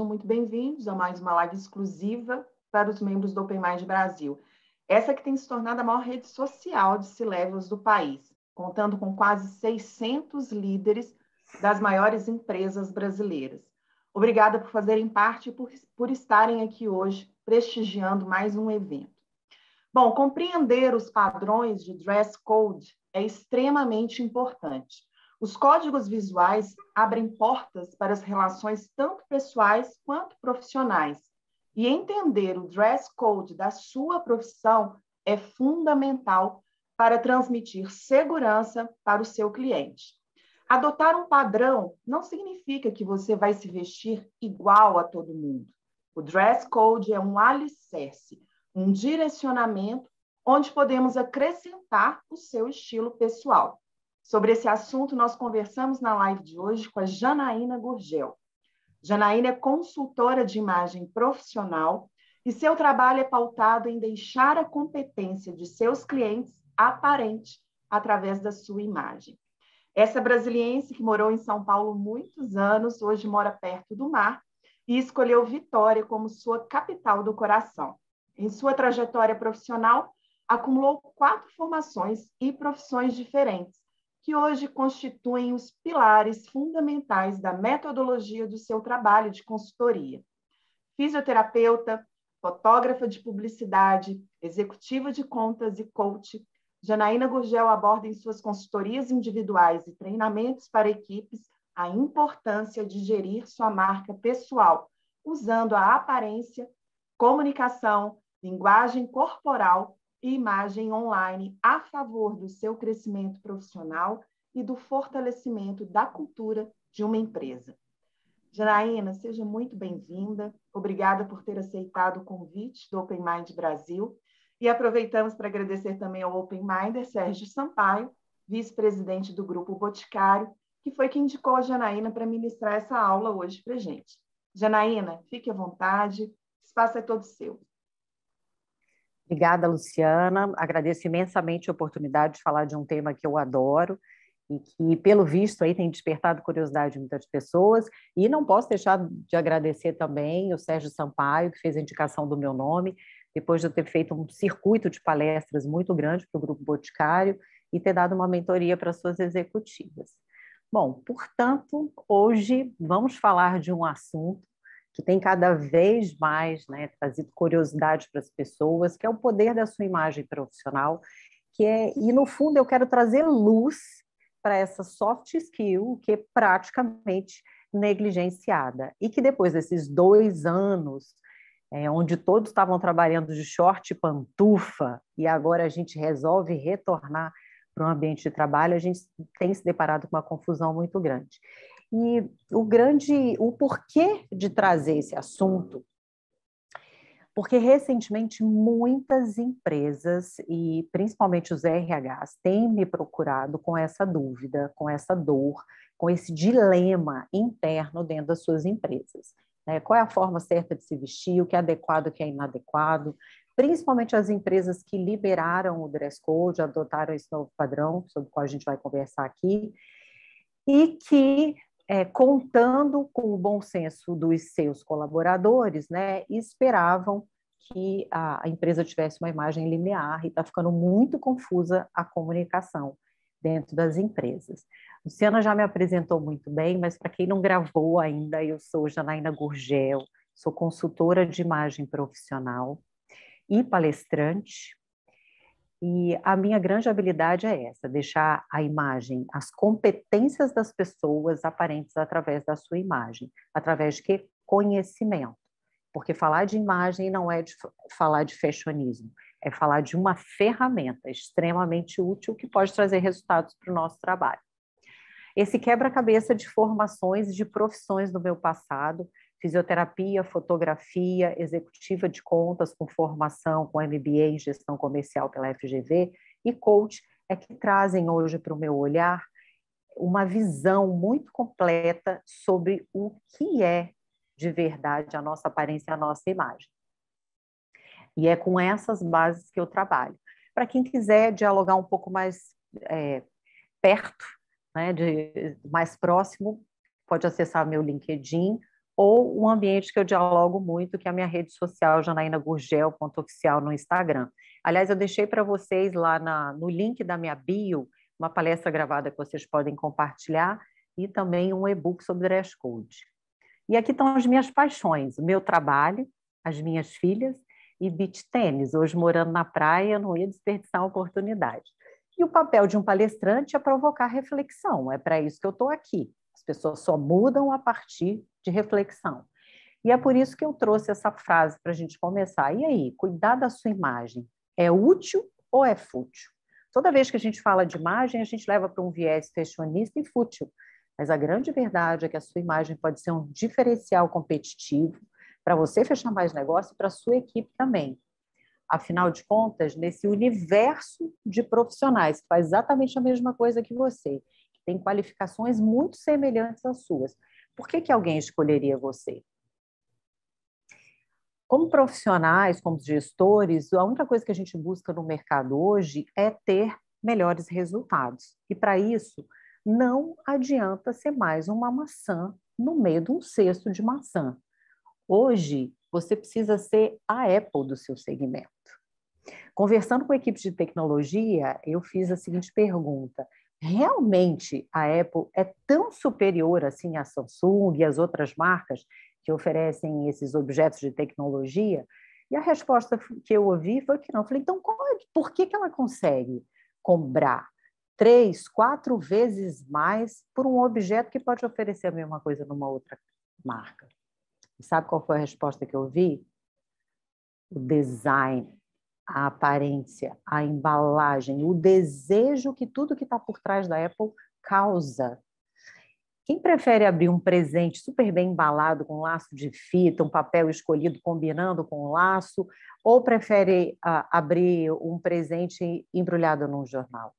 Sejam muito bem-vindos a mais uma live exclusiva para os membros do Open Mind Brasil. Essa que tem se tornado a maior rede social de c do país, contando com quase 600 líderes das maiores empresas brasileiras. Obrigada por fazerem parte e por, por estarem aqui hoje prestigiando mais um evento. Bom, compreender os padrões de dress code é extremamente importante. Os códigos visuais abrem portas para as relações tanto pessoais quanto profissionais. E entender o dress code da sua profissão é fundamental para transmitir segurança para o seu cliente. Adotar um padrão não significa que você vai se vestir igual a todo mundo. O dress code é um alicerce, um direcionamento onde podemos acrescentar o seu estilo pessoal. Sobre esse assunto, nós conversamos na live de hoje com a Janaína Gurgel. Janaína é consultora de imagem profissional e seu trabalho é pautado em deixar a competência de seus clientes aparente através da sua imagem. Essa brasiliense que morou em São Paulo muitos anos, hoje mora perto do mar e escolheu Vitória como sua capital do coração. Em sua trajetória profissional, acumulou quatro formações e profissões diferentes, que hoje constituem os pilares fundamentais da metodologia do seu trabalho de consultoria. Fisioterapeuta, fotógrafa de publicidade, executiva de contas e coach, Janaína Gurgel aborda em suas consultorias individuais e treinamentos para equipes a importância de gerir sua marca pessoal, usando a aparência, comunicação, linguagem corporal e imagem online a favor do seu crescimento profissional e do fortalecimento da cultura de uma empresa. Janaína, seja muito bem-vinda. Obrigada por ter aceitado o convite do Open Mind Brasil. E aproveitamos para agradecer também ao Open Minder Sérgio Sampaio, vice-presidente do Grupo Boticário, que foi quem indicou a Janaína para ministrar essa aula hoje para gente. Janaína, fique à vontade, o espaço é todo seu. Obrigada, Luciana. Agradeço imensamente a oportunidade de falar de um tema que eu adoro e que, pelo visto, aí tem despertado curiosidade de muitas pessoas. E não posso deixar de agradecer também o Sérgio Sampaio, que fez a indicação do meu nome, depois de eu ter feito um circuito de palestras muito grande para o Grupo Boticário e ter dado uma mentoria para suas executivas. Bom, portanto, hoje vamos falar de um assunto que tem cada vez mais né, trazido curiosidade para as pessoas, que é o poder da sua imagem profissional, que é, e no fundo eu quero trazer luz para essa soft skill que é praticamente negligenciada e que depois desses dois anos é, onde todos estavam trabalhando de short e pantufa e agora a gente resolve retornar para um ambiente de trabalho, a gente tem se deparado com uma confusão muito grande. E o grande, o porquê de trazer esse assunto porque recentemente muitas empresas e principalmente os RHs têm me procurado com essa dúvida, com essa dor, com esse dilema interno dentro das suas empresas. Né? Qual é a forma certa de se vestir, o que é adequado, o que é inadequado, principalmente as empresas que liberaram o dress code, adotaram esse novo padrão, sobre o qual a gente vai conversar aqui, e que é, contando com o bom senso dos seus colaboradores, né, esperavam que a, a empresa tivesse uma imagem linear e está ficando muito confusa a comunicação dentro das empresas. Luciana já me apresentou muito bem, mas para quem não gravou ainda, eu sou Janaína Gurgel, sou consultora de imagem profissional e palestrante, e a minha grande habilidade é essa, deixar a imagem, as competências das pessoas aparentes através da sua imagem, através de que? Conhecimento. Porque falar de imagem não é de falar de fashionismo, é falar de uma ferramenta extremamente útil que pode trazer resultados para o nosso trabalho. Esse quebra-cabeça de formações e de profissões do meu passado fisioterapia, fotografia, executiva de contas com formação com MBA em gestão comercial pela FGV e coach é que trazem hoje para o meu olhar uma visão muito completa sobre o que é de verdade a nossa aparência, a nossa imagem. E é com essas bases que eu trabalho. Para quem quiser dialogar um pouco mais é, perto, né, de, mais próximo, pode acessar meu LinkedIn, ou um ambiente que eu dialogo muito, que é a minha rede social, Janaína Gurgel, ponto oficial no Instagram. Aliás, eu deixei para vocês lá na, no link da minha bio uma palestra gravada que vocês podem compartilhar e também um e-book sobre dress code. E aqui estão as minhas paixões, o meu trabalho, as minhas filhas e beach tênis. Hoje, morando na praia, não ia desperdiçar a oportunidade. E o papel de um palestrante é provocar reflexão, é para isso que eu estou aqui. As pessoas só mudam a partir de reflexão. E é por isso que eu trouxe essa frase para a gente começar. E aí, cuidar da sua imagem é útil ou é fútil? Toda vez que a gente fala de imagem, a gente leva para um viés fashionista e fútil. Mas a grande verdade é que a sua imagem pode ser um diferencial competitivo para você fechar mais negócio e para a sua equipe também. Afinal de contas, nesse universo de profissionais que faz exatamente a mesma coisa que você, que tem qualificações muito semelhantes às suas, por que, que alguém escolheria você? Como profissionais, como gestores, a única coisa que a gente busca no mercado hoje é ter melhores resultados. E para isso, não adianta ser mais uma maçã no meio de um cesto de maçã. Hoje, você precisa ser a Apple do seu segmento. Conversando com a equipe de tecnologia, eu fiz a seguinte pergunta: realmente a Apple é tão superior assim à Samsung e às outras marcas que oferecem esses objetos de tecnologia? E a resposta que eu ouvi foi que não. Eu falei, então é, por que, que ela consegue comprar três, quatro vezes mais por um objeto que pode oferecer a mesma coisa numa outra marca? E sabe qual foi a resposta que eu vi? O design a aparência, a embalagem, o desejo que tudo que está por trás da Apple causa. Quem prefere abrir um presente super bem embalado, com um laço de fita, um papel escolhido combinando com um laço, ou prefere uh, abrir um presente embrulhado num jornal?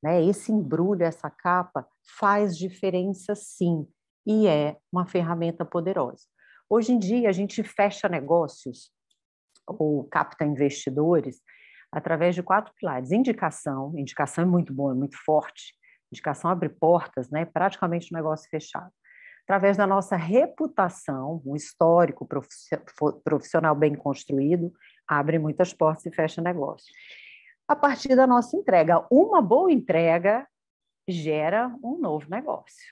Né? Esse embrulho, essa capa, faz diferença sim, e é uma ferramenta poderosa. Hoje em dia, a gente fecha negócios ou capta investidores através de quatro pilares: indicação, indicação é muito bom, é muito forte. Indicação abre portas, né? Praticamente um negócio fechado. Através da nossa reputação, um histórico profissional bem construído, abre muitas portas e fecha negócio. A partir da nossa entrega, uma boa entrega gera um novo negócio,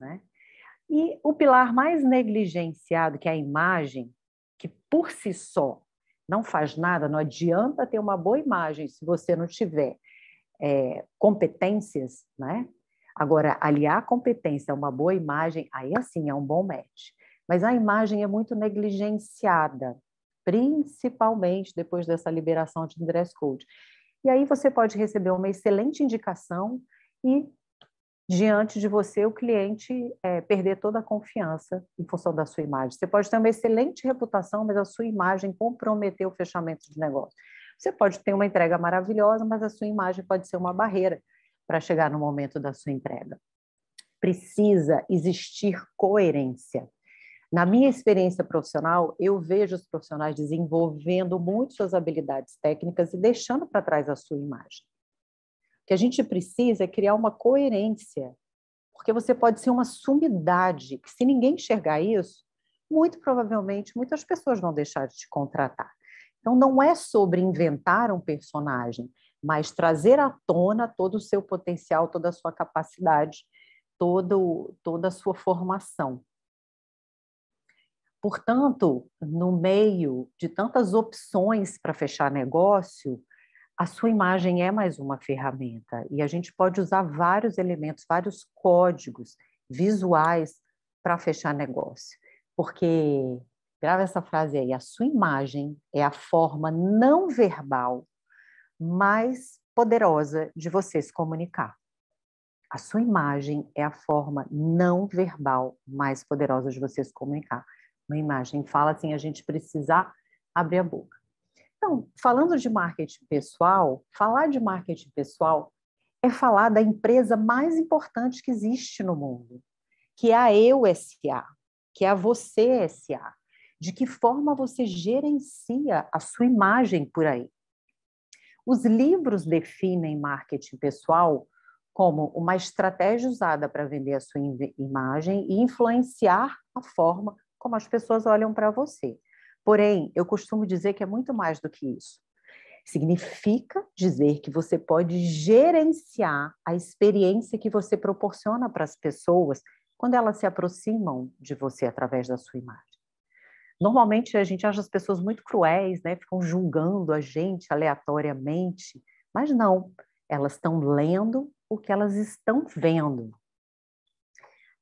né? E o pilar mais negligenciado, que é a imagem, que por si só não faz nada, não adianta ter uma boa imagem se você não tiver é, competências, né? Agora, aliar competência a uma boa imagem, aí assim é um bom match. Mas a imagem é muito negligenciada, principalmente depois dessa liberação de dress code. E aí você pode receber uma excelente indicação e diante de você o cliente é, perder toda a confiança em função da sua imagem. Você pode ter uma excelente reputação, mas a sua imagem comprometeu o fechamento de negócio. Você pode ter uma entrega maravilhosa, mas a sua imagem pode ser uma barreira para chegar no momento da sua entrega. Precisa existir coerência. Na minha experiência profissional, eu vejo os profissionais desenvolvendo muito suas habilidades técnicas e deixando para trás a sua imagem que a gente precisa é criar uma coerência, porque você pode ser uma sumidade, que se ninguém enxergar isso, muito provavelmente muitas pessoas vão deixar de te contratar. Então, não é sobre inventar um personagem, mas trazer à tona todo o seu potencial, toda a sua capacidade, todo, toda a sua formação. Portanto, no meio de tantas opções para fechar negócio, a sua imagem é mais uma ferramenta e a gente pode usar vários elementos, vários códigos visuais para fechar negócio. Porque, grava essa frase aí, a sua imagem é a forma não verbal mais poderosa de você se comunicar. A sua imagem é a forma não verbal mais poderosa de você se comunicar. Uma imagem fala assim, a gente precisar abrir a boca. Então, falando de marketing pessoal, falar de marketing pessoal é falar da empresa mais importante que existe no mundo, que é a Eu SA, que é a Você SA. De que forma você gerencia a sua imagem por aí? Os livros definem marketing pessoal como uma estratégia usada para vender a sua imagem e influenciar a forma como as pessoas olham para você. Porém, eu costumo dizer que é muito mais do que isso. Significa dizer que você pode gerenciar a experiência que você proporciona para as pessoas quando elas se aproximam de você através da sua imagem. Normalmente a gente acha as pessoas muito cruéis, né? Ficam julgando a gente aleatoriamente, mas não. Elas estão lendo o que elas estão vendo.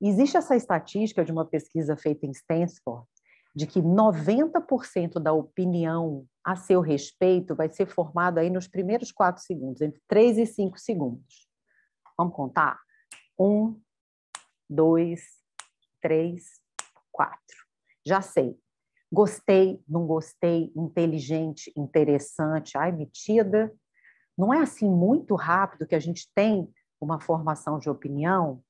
Existe essa estatística de uma pesquisa feita em Stanford de que 90% da opinião a seu respeito vai ser formada aí nos primeiros quatro segundos, entre 3 e 5 segundos. Vamos contar? Um, dois, três, quatro. Já sei. Gostei, não gostei, inteligente, interessante, ai, metida. Não é assim muito rápido que a gente tem uma formação de opinião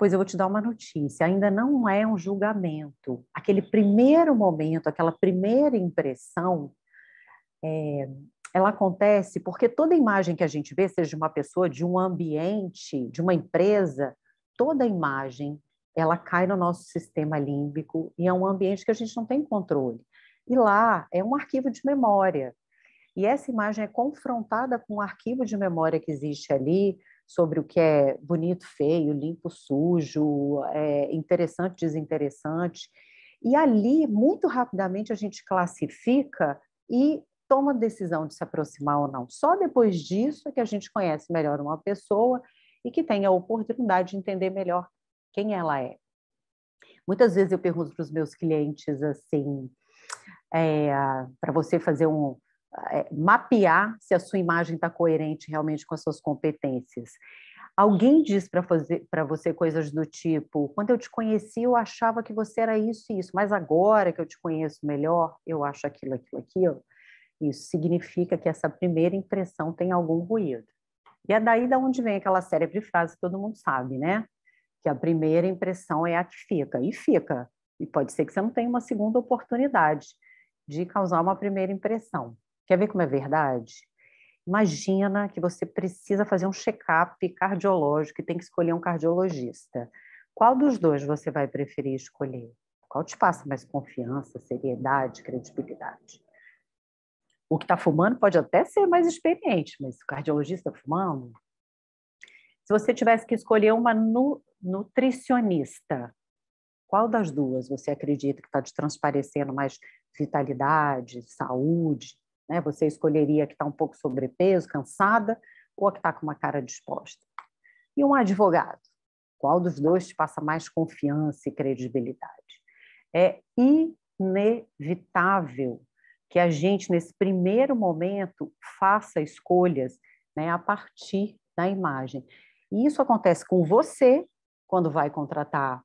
Pois eu vou te dar uma notícia: ainda não é um julgamento. Aquele primeiro momento, aquela primeira impressão, é, ela acontece porque toda imagem que a gente vê, seja de uma pessoa, de um ambiente, de uma empresa, toda imagem ela cai no nosso sistema límbico e é um ambiente que a gente não tem controle. E lá é um arquivo de memória. E essa imagem é confrontada com o um arquivo de memória que existe ali, sobre o que é bonito, feio, limpo, sujo, é interessante, desinteressante. E ali, muito rapidamente, a gente classifica e toma a decisão de se aproximar ou não. Só depois disso é que a gente conhece melhor uma pessoa e que tem a oportunidade de entender melhor quem ela é. Muitas vezes eu pergunto para os meus clientes assim, é, para você fazer um, é, mapear se a sua imagem está coerente realmente com as suas competências. Alguém diz para você coisas do tipo: quando eu te conheci, eu achava que você era isso e isso, mas agora que eu te conheço melhor, eu acho aquilo, aquilo, aquilo. Isso significa que essa primeira impressão tem algum ruído. E é daí da onde vem aquela célebre frase que todo mundo sabe, né? Que a primeira impressão é a que fica, e fica. E pode ser que você não tenha uma segunda oportunidade de causar uma primeira impressão. Quer ver como é verdade? Imagina que você precisa fazer um check-up cardiológico e tem que escolher um cardiologista. Qual dos dois você vai preferir escolher? Qual te passa mais confiança, seriedade, credibilidade? O que está fumando pode até ser mais experiente, mas o cardiologista tá fumando. Se você tivesse que escolher uma nu nutricionista, qual das duas você acredita que está te transparecendo mais vitalidade, saúde? Né? Você escolheria que está um pouco sobrepeso, cansada, ou a que está com uma cara disposta? E um advogado? Qual dos dois te passa mais confiança e credibilidade? É inevitável que a gente, nesse primeiro momento, faça escolhas né, a partir da imagem. E isso acontece com você, quando vai contratar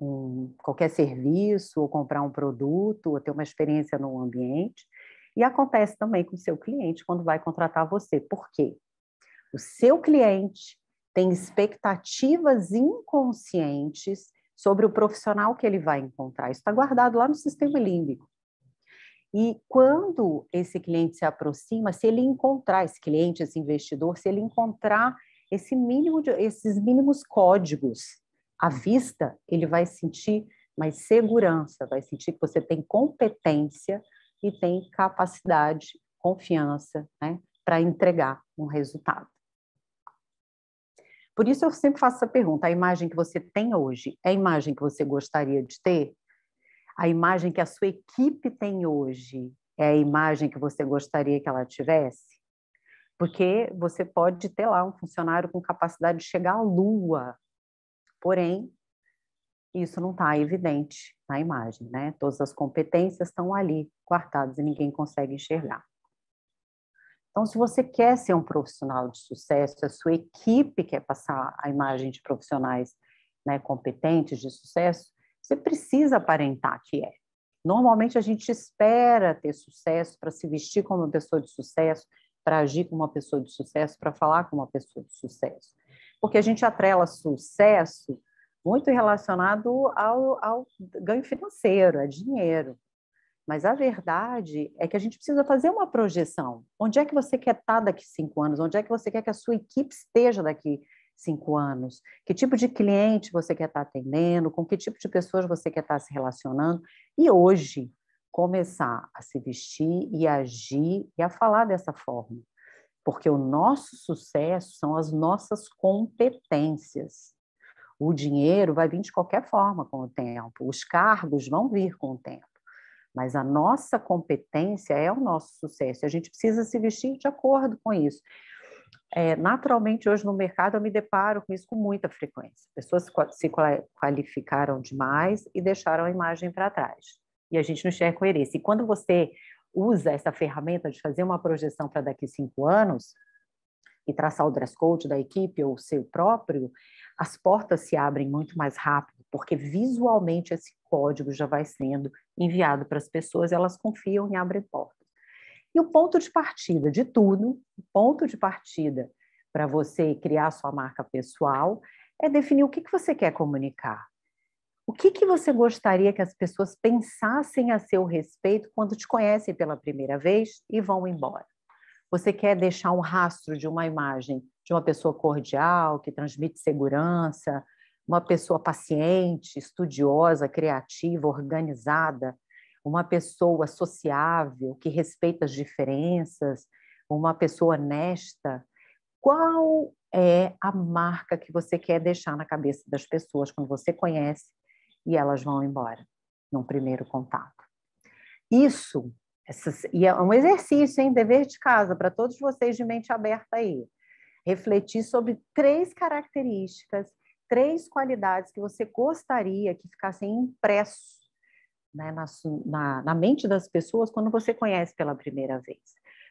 um, qualquer serviço, ou comprar um produto, ou ter uma experiência num ambiente, e acontece também com o seu cliente quando vai contratar você. Por quê? O seu cliente tem expectativas inconscientes sobre o profissional que ele vai encontrar. Isso está guardado lá no sistema límbico. E quando esse cliente se aproxima, se ele encontrar esse cliente, esse investidor, se ele encontrar esse mínimo de, esses mínimos códigos à vista, ele vai sentir mais segurança, vai sentir que você tem competência e tem capacidade, confiança, né, para entregar um resultado. Por isso eu sempre faço essa pergunta: a imagem que você tem hoje é a imagem que você gostaria de ter? A imagem que a sua equipe tem hoje é a imagem que você gostaria que ela tivesse? Porque você pode ter lá um funcionário com capacidade de chegar à lua, porém isso não está evidente na imagem, né? Todas as competências estão ali guardadas e ninguém consegue enxergar. Então, se você quer ser um profissional de sucesso, a sua equipe quer passar a imagem de profissionais né, competentes, de sucesso, você precisa aparentar que é. Normalmente a gente espera ter sucesso para se vestir como uma pessoa de sucesso, para agir como uma pessoa de sucesso, para falar como uma pessoa de sucesso. Porque a gente atrela sucesso muito relacionado ao, ao ganho financeiro, a é dinheiro. Mas a verdade é que a gente precisa fazer uma projeção. Onde é que você quer estar tá daqui cinco anos? Onde é que você quer que a sua equipe esteja daqui cinco anos? Que tipo de cliente você quer estar tá atendendo? Com que tipo de pessoas você quer estar tá se relacionando? E hoje, começar a se vestir e agir e a falar dessa forma. Porque o nosso sucesso são as nossas competências. O dinheiro vai vir de qualquer forma com o tempo, os cargos vão vir com o tempo, mas a nossa competência é o nosso sucesso. A gente precisa se vestir de acordo com isso. É, naturalmente, hoje no mercado, eu me deparo com isso com muita frequência. Pessoas se qualificaram demais e deixaram a imagem para trás. E a gente não enxerga coerência. E quando você usa essa ferramenta de fazer uma projeção para daqui cinco anos e traçar o dress code da equipe ou o seu próprio, as portas se abrem muito mais rápido, porque visualmente esse código já vai sendo enviado para as pessoas, elas confiam e abrem portas. E o ponto de partida de tudo, o ponto de partida para você criar sua marca pessoal, é definir o que, que você quer comunicar. O que, que você gostaria que as pessoas pensassem a seu respeito quando te conhecem pela primeira vez e vão embora? Você quer deixar um rastro de uma imagem de uma pessoa cordial, que transmite segurança, uma pessoa paciente, estudiosa, criativa, organizada, uma pessoa sociável, que respeita as diferenças, uma pessoa honesta. Qual é a marca que você quer deixar na cabeça das pessoas quando você conhece e elas vão embora num primeiro contato? Isso, essas, e é um exercício, hein? Dever de casa para todos vocês de mente aberta aí refletir sobre três características, três qualidades que você gostaria que ficassem impressos né, na, na, na mente das pessoas quando você conhece pela primeira vez.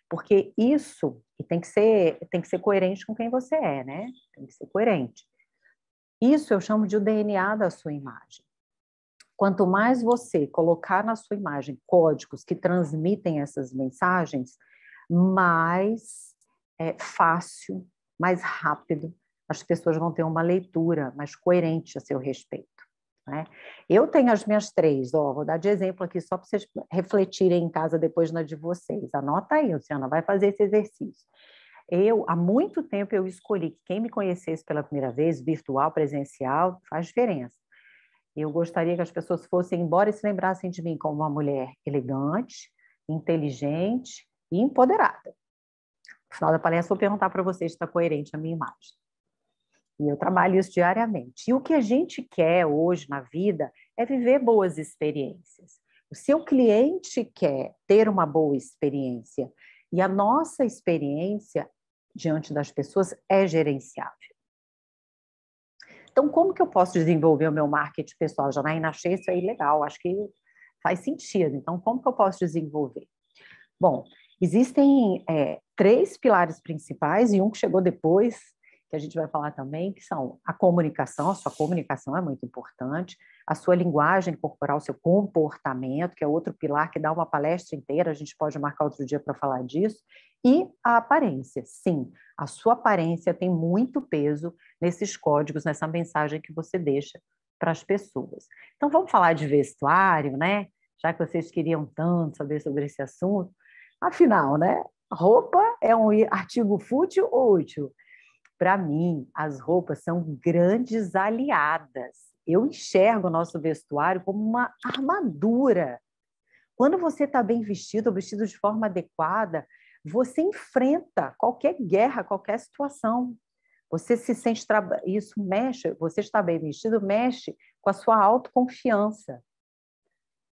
Porque isso e tem que ser tem que ser coerente com quem você é, né? Tem que ser coerente. Isso eu chamo de o DNA da sua imagem. Quanto mais você colocar na sua imagem códigos que transmitem essas mensagens, mais é, fácil mais rápido, as pessoas vão ter uma leitura mais coerente a seu respeito. Né? Eu tenho as minhas três, ó, vou dar de exemplo aqui só para vocês refletirem em casa depois na de vocês. Anota aí, Luciana, vai fazer esse exercício. Eu, há muito tempo, eu escolhi que quem me conhecesse pela primeira vez, virtual, presencial, faz diferença. Eu gostaria que as pessoas fossem embora e se lembrassem de mim como uma mulher elegante, inteligente e empoderada. No final da palestra, vou perguntar para vocês se está coerente a minha imagem. E eu trabalho isso diariamente. E o que a gente quer hoje na vida é viver boas experiências. O seu cliente quer ter uma boa experiência. E a nossa experiência diante das pessoas é gerenciável. Então, como que eu posso desenvolver o meu marketing pessoal? Já na achei isso aí legal, acho que faz sentido. Então, como que eu posso desenvolver? Bom, Existem é, três pilares principais e um que chegou depois, que a gente vai falar também, que são a comunicação, a sua comunicação é muito importante, a sua linguagem corporal, o seu comportamento, que é outro pilar que dá uma palestra inteira, a gente pode marcar outro dia para falar disso, e a aparência. Sim, a sua aparência tem muito peso nesses códigos, nessa mensagem que você deixa para as pessoas. Então vamos falar de vestuário, né? Já que vocês queriam tanto saber sobre esse assunto, Afinal, né? Roupa é um artigo fútil ou útil? Para mim, as roupas são grandes aliadas. Eu enxergo o nosso vestuário como uma armadura. Quando você está bem vestido, vestido de forma adequada, você enfrenta qualquer guerra, qualquer situação. Você se sente isso mexe, você está bem vestido, mexe com a sua autoconfiança,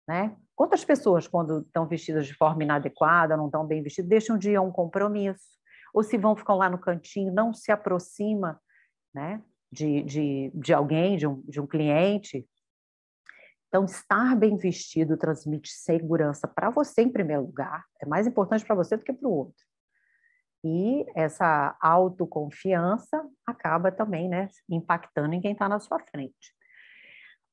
né? Quantas pessoas, quando estão vestidas de forma inadequada, não estão bem vestidas, deixam de ir a um compromisso? Ou se vão, ficam lá no cantinho, não se aproxima né, de, de, de alguém, de um, de um cliente? Então, estar bem vestido transmite segurança para você, em primeiro lugar. É mais importante para você do que para o outro. E essa autoconfiança acaba também né, impactando em quem está na sua frente.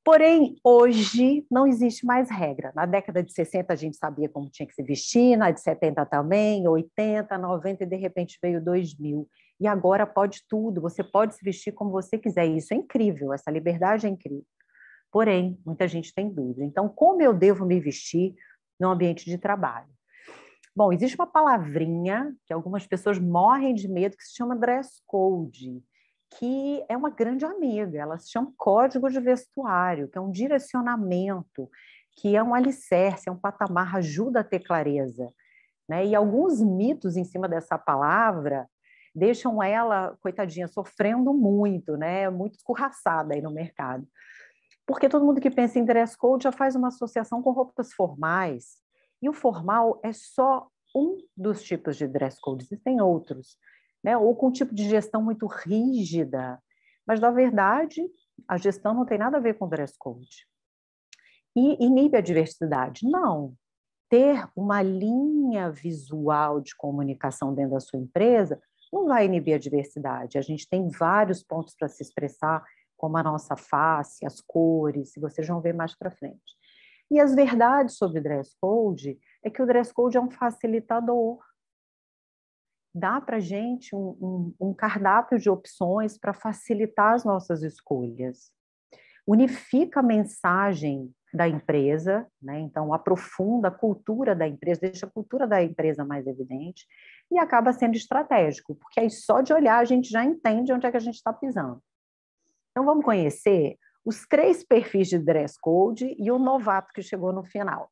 Porém, hoje não existe mais regra. Na década de 60 a gente sabia como tinha que se vestir, na de 70 também, 80, 90 e de repente veio 2000. E agora pode tudo, você pode se vestir como você quiser. Isso é incrível, essa liberdade é incrível. Porém, muita gente tem dúvida. Então, como eu devo me vestir no ambiente de trabalho? Bom, existe uma palavrinha que algumas pessoas morrem de medo que se chama dress code que é uma grande amiga. Ela se chama Código de Vestuário, que é um direcionamento, que é um alicerce, é um patamar, ajuda a ter clareza. Né? E alguns mitos em cima dessa palavra deixam ela, coitadinha, sofrendo muito, né? muito escorraçada aí no mercado. Porque todo mundo que pensa em dress code já faz uma associação com roupas formais. E o formal é só um dos tipos de dress code, existem outros né? ou com um tipo de gestão muito rígida. Mas, na verdade, a gestão não tem nada a ver com dress code. E inibe a diversidade? Não. Ter uma linha visual de comunicação dentro da sua empresa não vai inibir a diversidade. A gente tem vários pontos para se expressar, como a nossa face, as cores, e vocês vão ver mais para frente. E as verdades sobre dress code é que o dress code é um facilitador dá para a gente um, um, um cardápio de opções para facilitar as nossas escolhas. Unifica a mensagem da empresa, né? então aprofunda a cultura da empresa, deixa a cultura da empresa mais evidente e acaba sendo estratégico, porque aí só de olhar a gente já entende onde é que a gente está pisando. Então vamos conhecer os três perfis de dress code e o novato que chegou no final.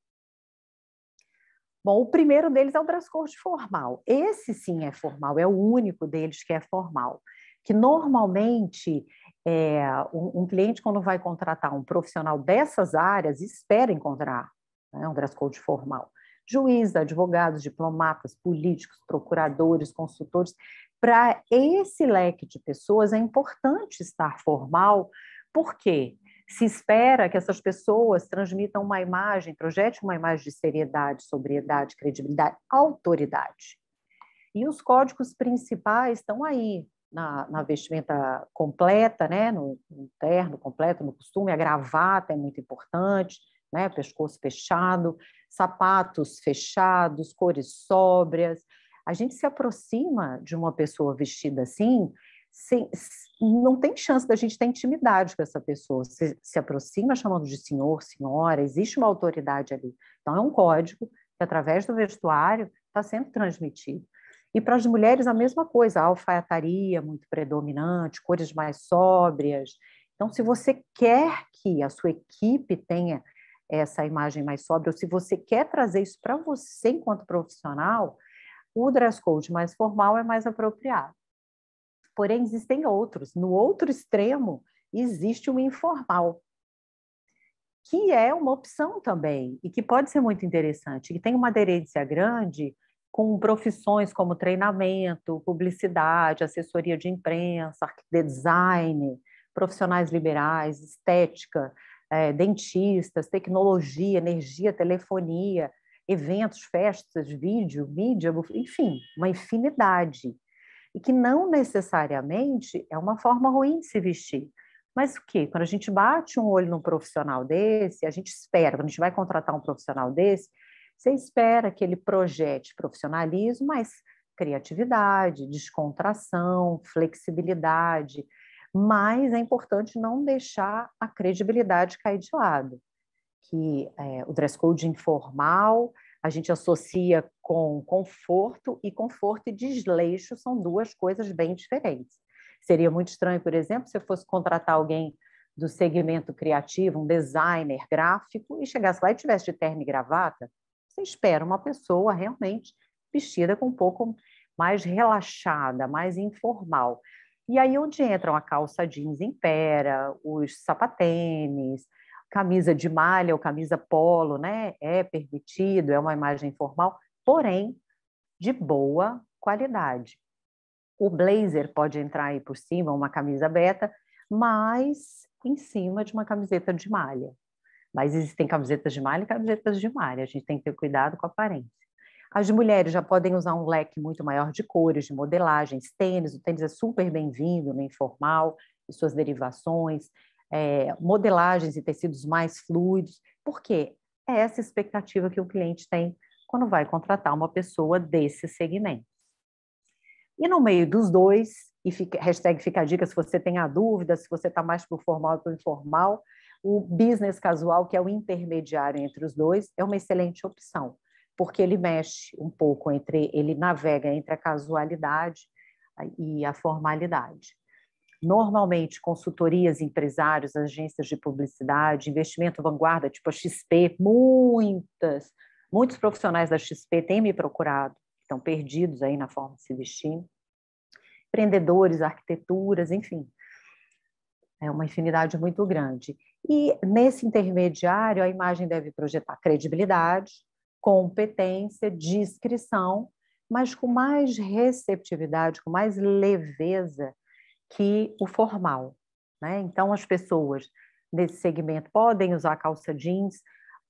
Bom, o primeiro deles é o dress code formal. Esse sim é formal, é o único deles que é formal. Que normalmente é, um, um, cliente, quando vai contratar um profissional dessas áreas, espera encontrar né, um dress code formal. Juízes, advogados, diplomatas, políticos, procuradores, consultores. Para esse leque de pessoas é importante estar formal, por quê? se espera que essas pessoas transmitam uma imagem, projetem uma imagem de seriedade, sobriedade, credibilidade, autoridade. E os códigos principais estão aí, na, na vestimenta completa, né? no, no terno completo, no costume, a gravata é muito importante, né? pescoço fechado, sapatos fechados, cores sóbrias. A gente se aproxima de uma pessoa vestida assim sem, não tem chance da gente ter intimidade com essa pessoa. Se, se aproxima chamando de senhor, senhora, existe uma autoridade ali. Então, é um código que, através do vestuário, está sendo transmitido. E para as mulheres, a mesma coisa, a alfaiataria muito predominante, cores mais sóbrias. Então, se você quer que a sua equipe tenha essa imagem mais sóbria, ou se você quer trazer isso para você enquanto profissional, o dress code mais formal é mais apropriado. Porém, existem outros. No outro extremo, existe o informal, que é uma opção também e que pode ser muito interessante, que tem uma aderência grande com profissões como treinamento, publicidade, assessoria de imprensa, design, profissionais liberais, estética, é, dentistas, tecnologia, energia, telefonia, eventos, festas, vídeo, mídia, enfim, uma infinidade e que não necessariamente é uma forma ruim de se vestir. Mas o que? Quando a gente bate um olho num profissional desse, a gente espera, quando a gente vai contratar um profissional desse, você espera que ele projete profissionalismo, mas criatividade, descontração, flexibilidade. Mas é importante não deixar a credibilidade cair de lado, que é, o dress code informal a gente associa com conforto, e conforto e desleixo são duas coisas bem diferentes. Seria muito estranho, por exemplo, se eu fosse contratar alguém do segmento criativo, um designer gráfico, e chegasse lá e tivesse de terno e gravata. Você espera uma pessoa realmente vestida com um pouco mais relaxada, mais informal. E aí onde entram a calça jeans impera, os sapatênis, camisa de malha ou camisa polo, né? É permitido, é uma imagem formal, porém de boa qualidade. O blazer pode entrar aí por cima, uma camisa beta, mas em cima de uma camiseta de malha. Mas existem camisetas de malha e camisetas de malha, a gente tem que ter cuidado com a aparência. As mulheres já podem usar um leque muito maior de cores, de modelagens, tênis, o tênis é super bem-vindo no né, informal e suas derivações é, modelagens e tecidos mais fluidos, porque é essa expectativa que o cliente tem quando vai contratar uma pessoa desse segmento. E no meio dos dois, e fica, hashtag fica a dica se você tem a dúvida, se você está mais para o formal e para o informal, o business casual, que é o intermediário entre os dois, é uma excelente opção, porque ele mexe um pouco entre, ele navega entre a casualidade e a formalidade. Normalmente, consultorias, empresários, agências de publicidade, investimento vanguarda, tipo a XP, muitas, muitos profissionais da XP têm me procurado, estão perdidos aí na forma de se vestir. Empreendedores, arquiteturas, enfim. É uma infinidade muito grande. E nesse intermediário, a imagem deve projetar credibilidade, competência, discrição, mas com mais receptividade, com mais leveza que o formal. Né? Então, as pessoas nesse segmento podem usar calça jeans,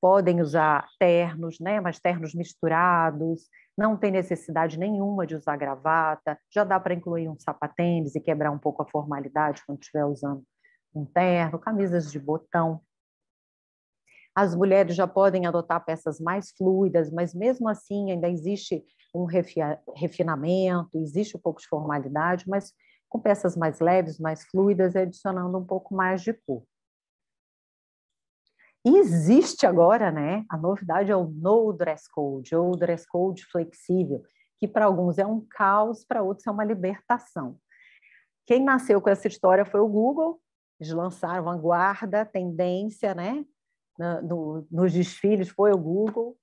podem usar ternos, né? mas ternos misturados, não tem necessidade nenhuma de usar gravata, já dá para incluir um sapatênis e quebrar um pouco a formalidade quando estiver usando um terno, camisas de botão. As mulheres já podem adotar peças mais fluidas, mas mesmo assim ainda existe um refinamento, existe um pouco de formalidade, mas com peças mais leves, mais fluidas e adicionando um pouco mais de cor. E existe agora, né? A novidade é o no dress code, ou dress code flexível, que para alguns é um caos, para outros é uma libertação. Quem nasceu com essa história foi o Google, eles lançaram vanguarda, tendência, né? No, nos desfiles foi o Google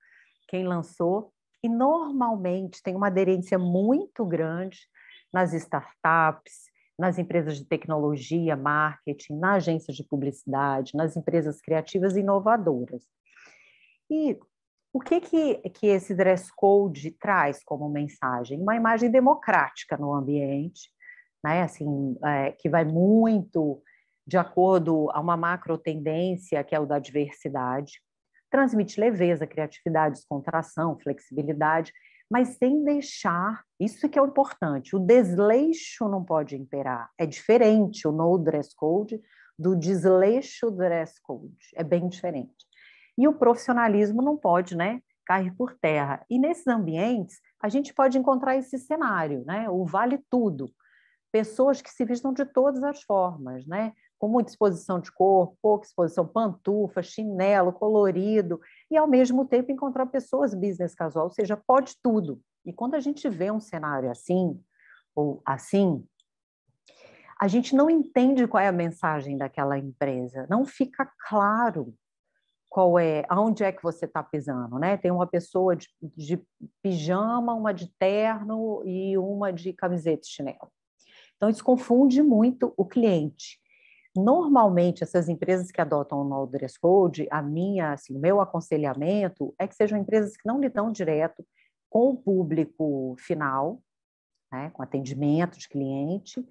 quem lançou. E normalmente tem uma aderência muito grande, nas startups, nas empresas de tecnologia, marketing, na agência de publicidade, nas empresas criativas e inovadoras. E o que, que, que esse dress code traz como mensagem? Uma imagem democrática no ambiente, né? assim, é, que vai muito de acordo a uma macro tendência, que é o da diversidade, transmite leveza, criatividade, descontração, flexibilidade mas sem deixar, isso que é o importante, o desleixo não pode imperar. É diferente o no dress code do desleixo dress code, é bem diferente. E o profissionalismo não pode, né, cair por terra. E nesses ambientes, a gente pode encontrar esse cenário, né, o vale tudo. Pessoas que se vistam de todas as formas, né? com muita exposição de corpo, pouca exposição, pantufa, chinelo, colorido, e, ao mesmo tempo, encontrar pessoas business casual, ou seja, pode tudo. E quando a gente vê um cenário assim, ou assim, a gente não entende qual é a mensagem daquela empresa, não fica claro qual é, aonde é que você está pisando, né? Tem uma pessoa de, de, pijama, uma de terno e uma de camiseta e chinelo. Então, isso confunde muito o cliente. Normalmente, essas empresas que adotam o no dress code, a minha, assim, o meu aconselhamento é que sejam empresas que não lidam direto com o público final, né, com atendimento de cliente,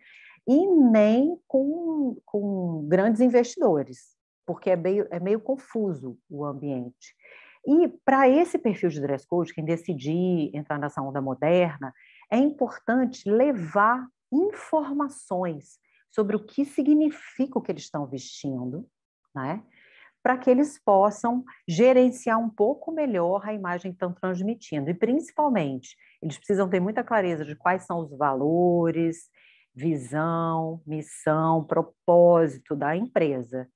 e nem com, com grandes investidores, porque é meio, é meio confuso o ambiente. E para esse perfil de dress code, quem decidir entrar nessa onda moderna, é importante levar informações sobre o que significa o que eles estão vestindo, né? para que eles possam gerenciar um pouco melhor a imagem que estão transmitindo. E, principalmente, eles precisam ter muita clareza de quais são os valores, visão, missão, propósito da empresa,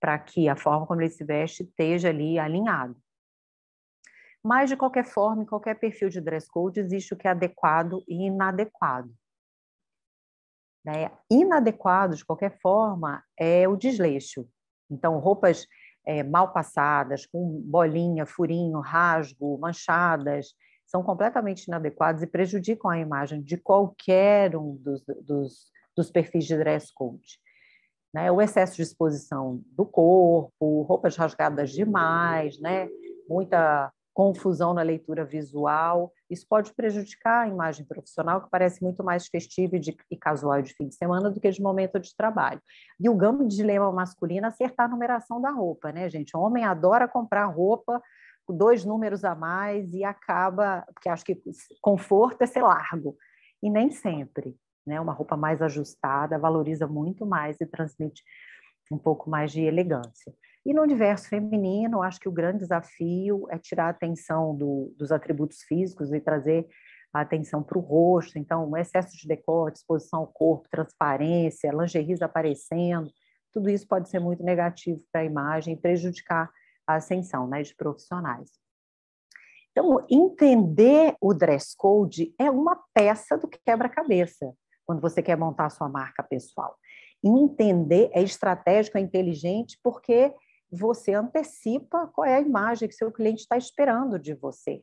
para que a forma como ele se veste esteja ali alinhado. Mas, de qualquer forma, em qualquer perfil de dress code, existe o que é adequado e inadequado. Né? Inadequado, de qualquer forma, é o desleixo. Então, roupas é, mal passadas, com bolinha, furinho, rasgo, manchadas, são completamente inadequadas e prejudicam a imagem de qualquer um dos, dos, dos perfis de dress code. Né? O excesso de exposição do corpo, roupas rasgadas demais, né? muita confusão na leitura visual, isso pode prejudicar a imagem profissional, que parece muito mais festiva e casual de fim de semana do que de momento de trabalho. E o de dilema masculino é acertar a numeração da roupa, né, gente? O homem adora comprar roupa com dois números a mais e acaba, porque acho que conforto é ser largo. E nem sempre, né? Uma roupa mais ajustada valoriza muito mais e transmite um pouco mais de elegância. E no universo feminino, acho que o grande desafio é tirar a atenção do, dos atributos físicos e trazer a atenção para o rosto. Então, excesso de decote, exposição ao corpo, transparência, lingerie aparecendo, tudo isso pode ser muito negativo para a imagem e prejudicar a ascensão né, de profissionais. Então, entender o dress code é uma peça do quebra-cabeça quando você quer montar sua marca pessoal. entender é estratégico, é inteligente, porque você antecipa qual é a imagem que seu cliente está esperando de você.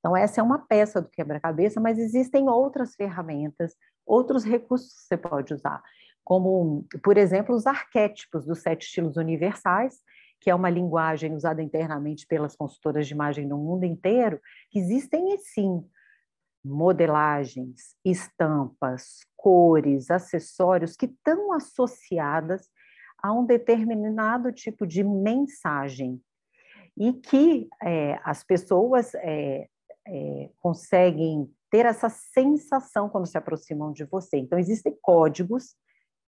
Então, essa é uma peça do quebra-cabeça, mas existem outras ferramentas, outros recursos que você pode usar, como, por exemplo, os arquétipos dos sete estilos universais, que é uma linguagem usada internamente pelas consultoras de imagem no mundo inteiro, que existem sim modelagens, estampas, cores, acessórios que estão associadas a um determinado tipo de mensagem e que é, as pessoas é, é, conseguem ter essa sensação quando se aproximam de você. Então, existem códigos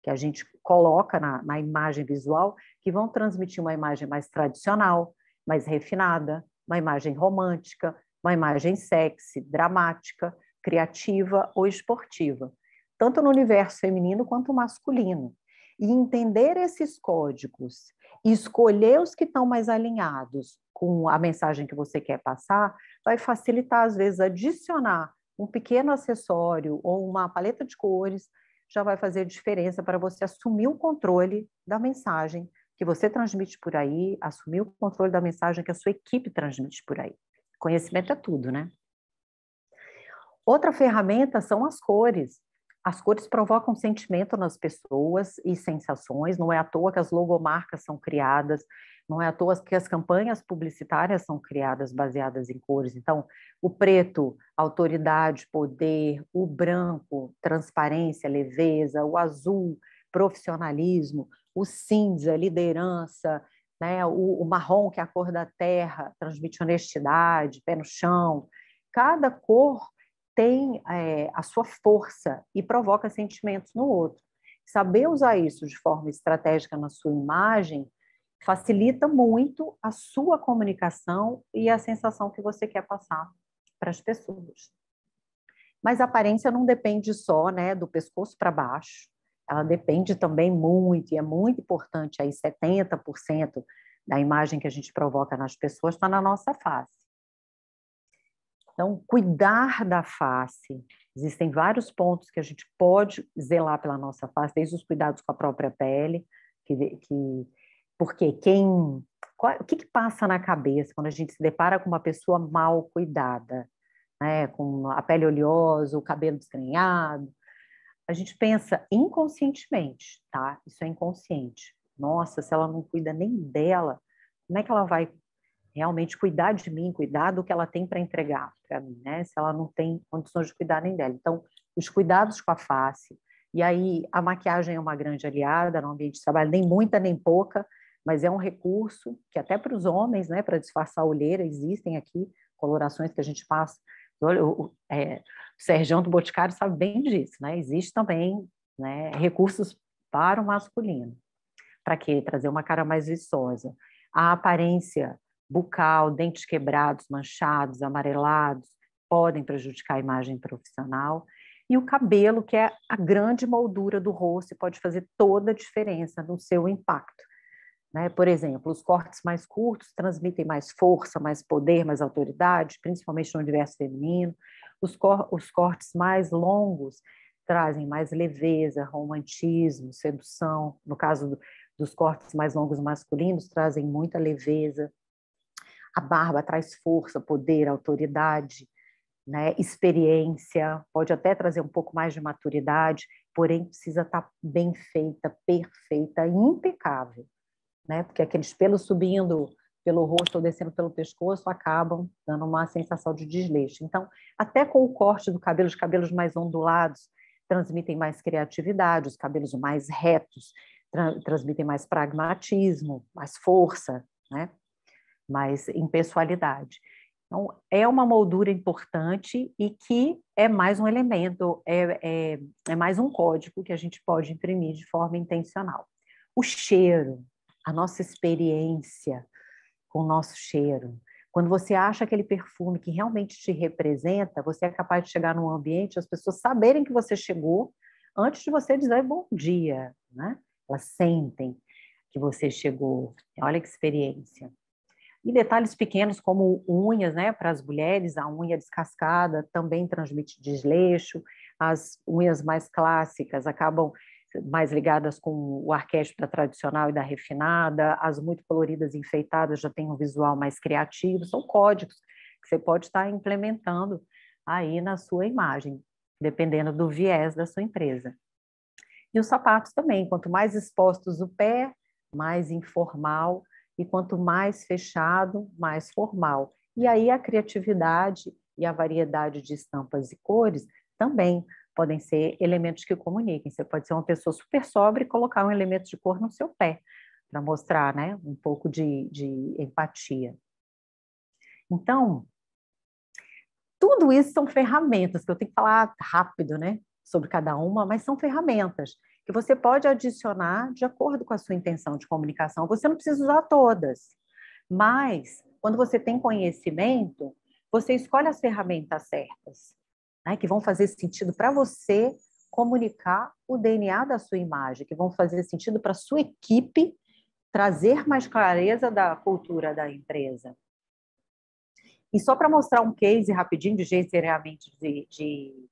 que a gente coloca na, na imagem visual que vão transmitir uma imagem mais tradicional, mais refinada, uma imagem romântica, uma imagem sexy, dramática, criativa ou esportiva, tanto no universo feminino quanto masculino. E entender esses códigos, escolher os que estão mais alinhados com a mensagem que você quer passar, vai facilitar, às vezes, adicionar um pequeno acessório ou uma paleta de cores, já vai fazer diferença para você assumir o controle da mensagem que você transmite por aí, assumir o controle da mensagem que a sua equipe transmite por aí. Conhecimento é tudo, né? Outra ferramenta são as cores. As cores provocam sentimento nas pessoas e sensações, não é à toa que as logomarcas são criadas, não é à toa que as campanhas publicitárias são criadas baseadas em cores. Então, o preto, autoridade, poder, o branco, transparência, leveza, o azul, profissionalismo, o cinza, liderança, né? o, o marrom, que é a cor da terra, transmite honestidade, pé no chão. Cada cor tem é, a sua força e provoca sentimentos no outro. Saber usar isso de forma estratégica na sua imagem facilita muito a sua comunicação e a sensação que você quer passar para as pessoas. Mas a aparência não depende só né, do pescoço para baixo, ela depende também muito, e é muito importante aí 70% da imagem que a gente provoca nas pessoas está na nossa face. Então, cuidar da face. Existem vários pontos que a gente pode zelar pela nossa face, desde os cuidados com a própria pele, que, que porque quem. Qual, o que, que, passa na cabeça quando a gente se depara com uma pessoa mal cuidada, né? com a pele oleosa, o cabelo desgrenhado? A gente pensa inconscientemente, tá? Isso é inconsciente. Nossa, se ela não cuida nem dela, como é que ela vai realmente cuidar de mim, cuidar do que ela tem para entregar para mim, né? Se ela não tem condições de cuidar nem dela. Então, os cuidados com a face. E aí, a maquiagem é uma grande aliada no ambiente de trabalho, nem muita nem pouca, mas é um recurso que até para os homens, né, para disfarçar a olheira, existem aqui colorações que a gente passa. o, é, o Sergião do Boticário sabe bem disso, né? Existe também né, recursos para o masculino. Para quê? Trazer uma cara mais viçosa. A aparência bucal, dentes quebrados, manchados, amarelados, podem prejudicar a imagem profissional. E o cabelo, que é a grande moldura do rosto, pode fazer toda a diferença no seu impacto. Né? Por exemplo, os cortes mais curtos transmitem mais força, mais poder, mais autoridade, principalmente no universo feminino. Os, cor os cortes mais longos trazem mais leveza, romantismo, sedução. No caso do, dos cortes mais longos masculinos, trazem muita leveza. A barba traz força, poder, autoridade, né? experiência, pode até trazer um pouco mais de maturidade, porém precisa estar tá bem feita, perfeita, impecável. Né? Porque aqueles pelos subindo pelo rosto ou descendo pelo pescoço acabam dando uma sensação de desleixo. Então, até com o corte do cabelo, os cabelos mais ondulados transmitem mais criatividade, os cabelos mais retos tra transmitem mais pragmatismo, mais força, né? mas em pessoalidade. Então, é uma moldura importante e que é mais um elemento, é, é, é mais um código que a gente pode imprimir de forma intencional. O cheiro, a nossa experiência com o nosso cheiro. Quando você acha aquele perfume que realmente te representa, você é capaz de chegar num ambiente, as pessoas saberem que você chegou antes de você dizer bom dia, né? Elas sentem que você chegou. Olha que experiência. E detalhes pequenos como unhas, né, para as mulheres, a unha descascada também transmite desleixo, as unhas mais clássicas acabam mais ligadas com o arquétipo da tradicional e da refinada, as muito coloridas e enfeitadas já têm um visual mais criativo, são códigos que você pode estar implementando aí na sua imagem, dependendo do viés da sua empresa. E os sapatos também, quanto mais expostos o pé, mais informal e quanto mais fechado, mais formal. E aí a criatividade e a variedade de estampas e cores também podem ser elementos que comuniquem. Você pode ser uma pessoa super sobre e colocar um elemento de cor no seu pé, para mostrar né, um pouco de, de empatia. Então, tudo isso são ferramentas, que eu tenho que falar rápido né, sobre cada uma, mas são ferramentas que você pode adicionar de acordo com a sua intenção de comunicação. Você não precisa usar todas, mas quando você tem conhecimento, você escolhe as ferramentas certas, né, que vão fazer sentido para você comunicar o DNA da sua imagem, que vão fazer sentido para a sua equipe trazer mais clareza da cultura da empresa. E só para mostrar um case rapidinho de gerenciamento de, de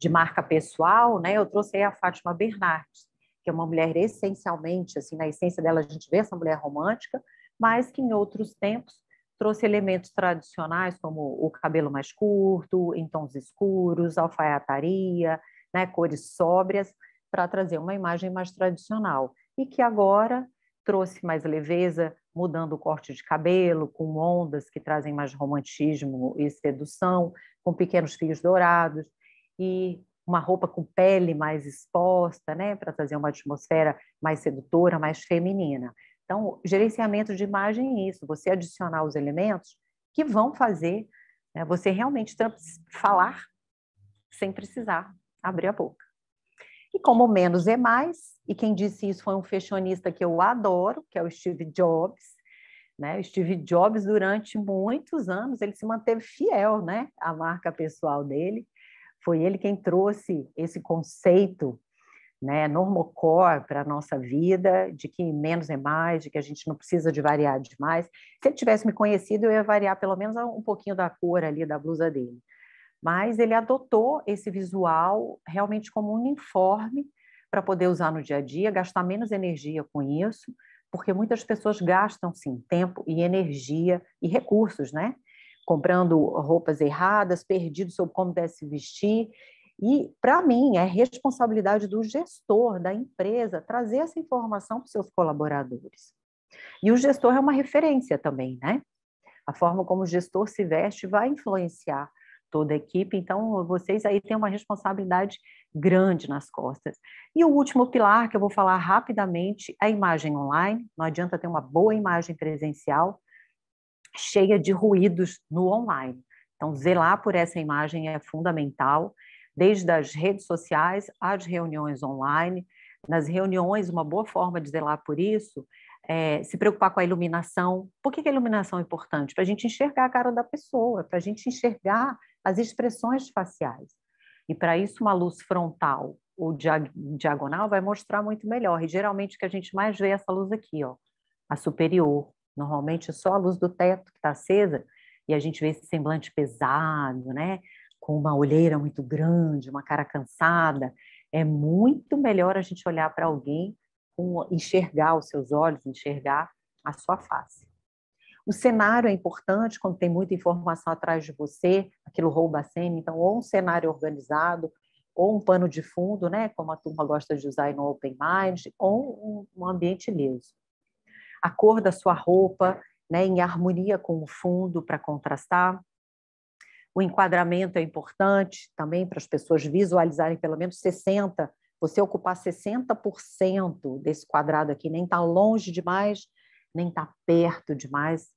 de marca pessoal, né, eu trouxe a Fátima Bernardes, que é uma mulher essencialmente, assim, na essência dela a gente vê essa mulher romântica, mas que em outros tempos trouxe elementos tradicionais como o cabelo mais curto, em tons escuros, alfaiataria, né, cores sóbrias, para trazer uma imagem mais tradicional. E que agora trouxe mais leveza, mudando o corte de cabelo, com ondas que trazem mais romantismo e sedução, com pequenos fios dourados, e uma roupa com pele mais exposta, né, para trazer uma atmosfera mais sedutora, mais feminina. Então, gerenciamento de imagem é isso, você adicionar os elementos que vão fazer né, você realmente falar sem precisar abrir a boca. E como menos é mais, e quem disse isso foi um fashionista que eu adoro, que é o Steve Jobs. Né? O Steve Jobs, durante muitos anos, ele se manteve fiel né, à marca pessoal dele. Foi ele quem trouxe esse conceito né, normocor para a nossa vida, de que menos é mais, de que a gente não precisa de variar demais. Se ele tivesse me conhecido, eu ia variar pelo menos um pouquinho da cor ali da blusa dele. Mas ele adotou esse visual realmente como um uniforme para poder usar no dia a dia, gastar menos energia com isso, porque muitas pessoas gastam sim tempo e energia e recursos, né? comprando roupas erradas, perdido sobre como deve se vestir. E, para mim, é responsabilidade do gestor da empresa trazer essa informação para os seus colaboradores. E o gestor é uma referência também, né? A forma como o gestor se veste vai influenciar toda a equipe, então vocês aí têm uma responsabilidade grande nas costas. E o último pilar que eu vou falar rapidamente é a imagem online. Não adianta ter uma boa imagem presencial cheia de ruídos no online. Então, zelar por essa imagem é fundamental, desde as redes sociais às reuniões online. Nas reuniões, uma boa forma de zelar por isso é se preocupar com a iluminação. Por que, a iluminação é importante? Para a gente enxergar a cara da pessoa, para a gente enxergar as expressões faciais. E para isso, uma luz frontal ou diagonal vai mostrar muito melhor. E geralmente o que a gente mais vê é essa luz aqui, ó, a superior, Normalmente é só a luz do teto que está acesa e a gente vê esse semblante pesado, né? Com uma olheira muito grande, uma cara cansada. É muito melhor a gente olhar para alguém, com, enxergar os seus olhos, enxergar a sua face. O cenário é importante quando tem muita informação atrás de você, aquilo rouba a cena. Então, ou um cenário organizado, ou um pano de fundo, né, como a turma gosta de usar no Open Mind, ou um ambiente liso a cor da sua roupa, né, em harmonia com o fundo para contrastar. O enquadramento é importante também para as pessoas visualizarem pelo menos 60, você ocupar 60% desse quadrado aqui, nem está longe demais, nem está perto demais,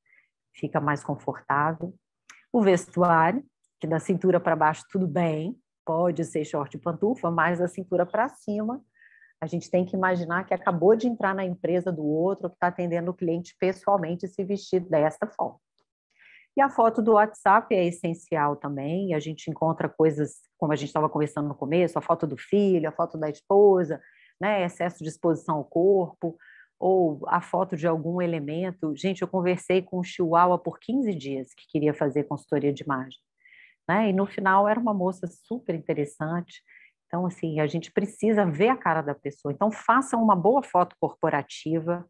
fica mais confortável. O vestuário, que da cintura para baixo tudo bem, pode ser short e pantufa, mas da cintura para cima a gente tem que imaginar que acabou de entrar na empresa do outro, que está atendendo o cliente pessoalmente e se vestir desta forma. E a foto do WhatsApp é essencial também, a gente encontra coisas, como a gente estava conversando no começo, a foto do filho, a foto da esposa, né, excesso de exposição ao corpo, ou a foto de algum elemento. Gente, eu conversei com o chihuahua por 15 dias que queria fazer consultoria de imagem. Né? E no final era uma moça super interessante, então, assim, a gente precisa ver a cara da pessoa. Então, faça uma boa foto corporativa,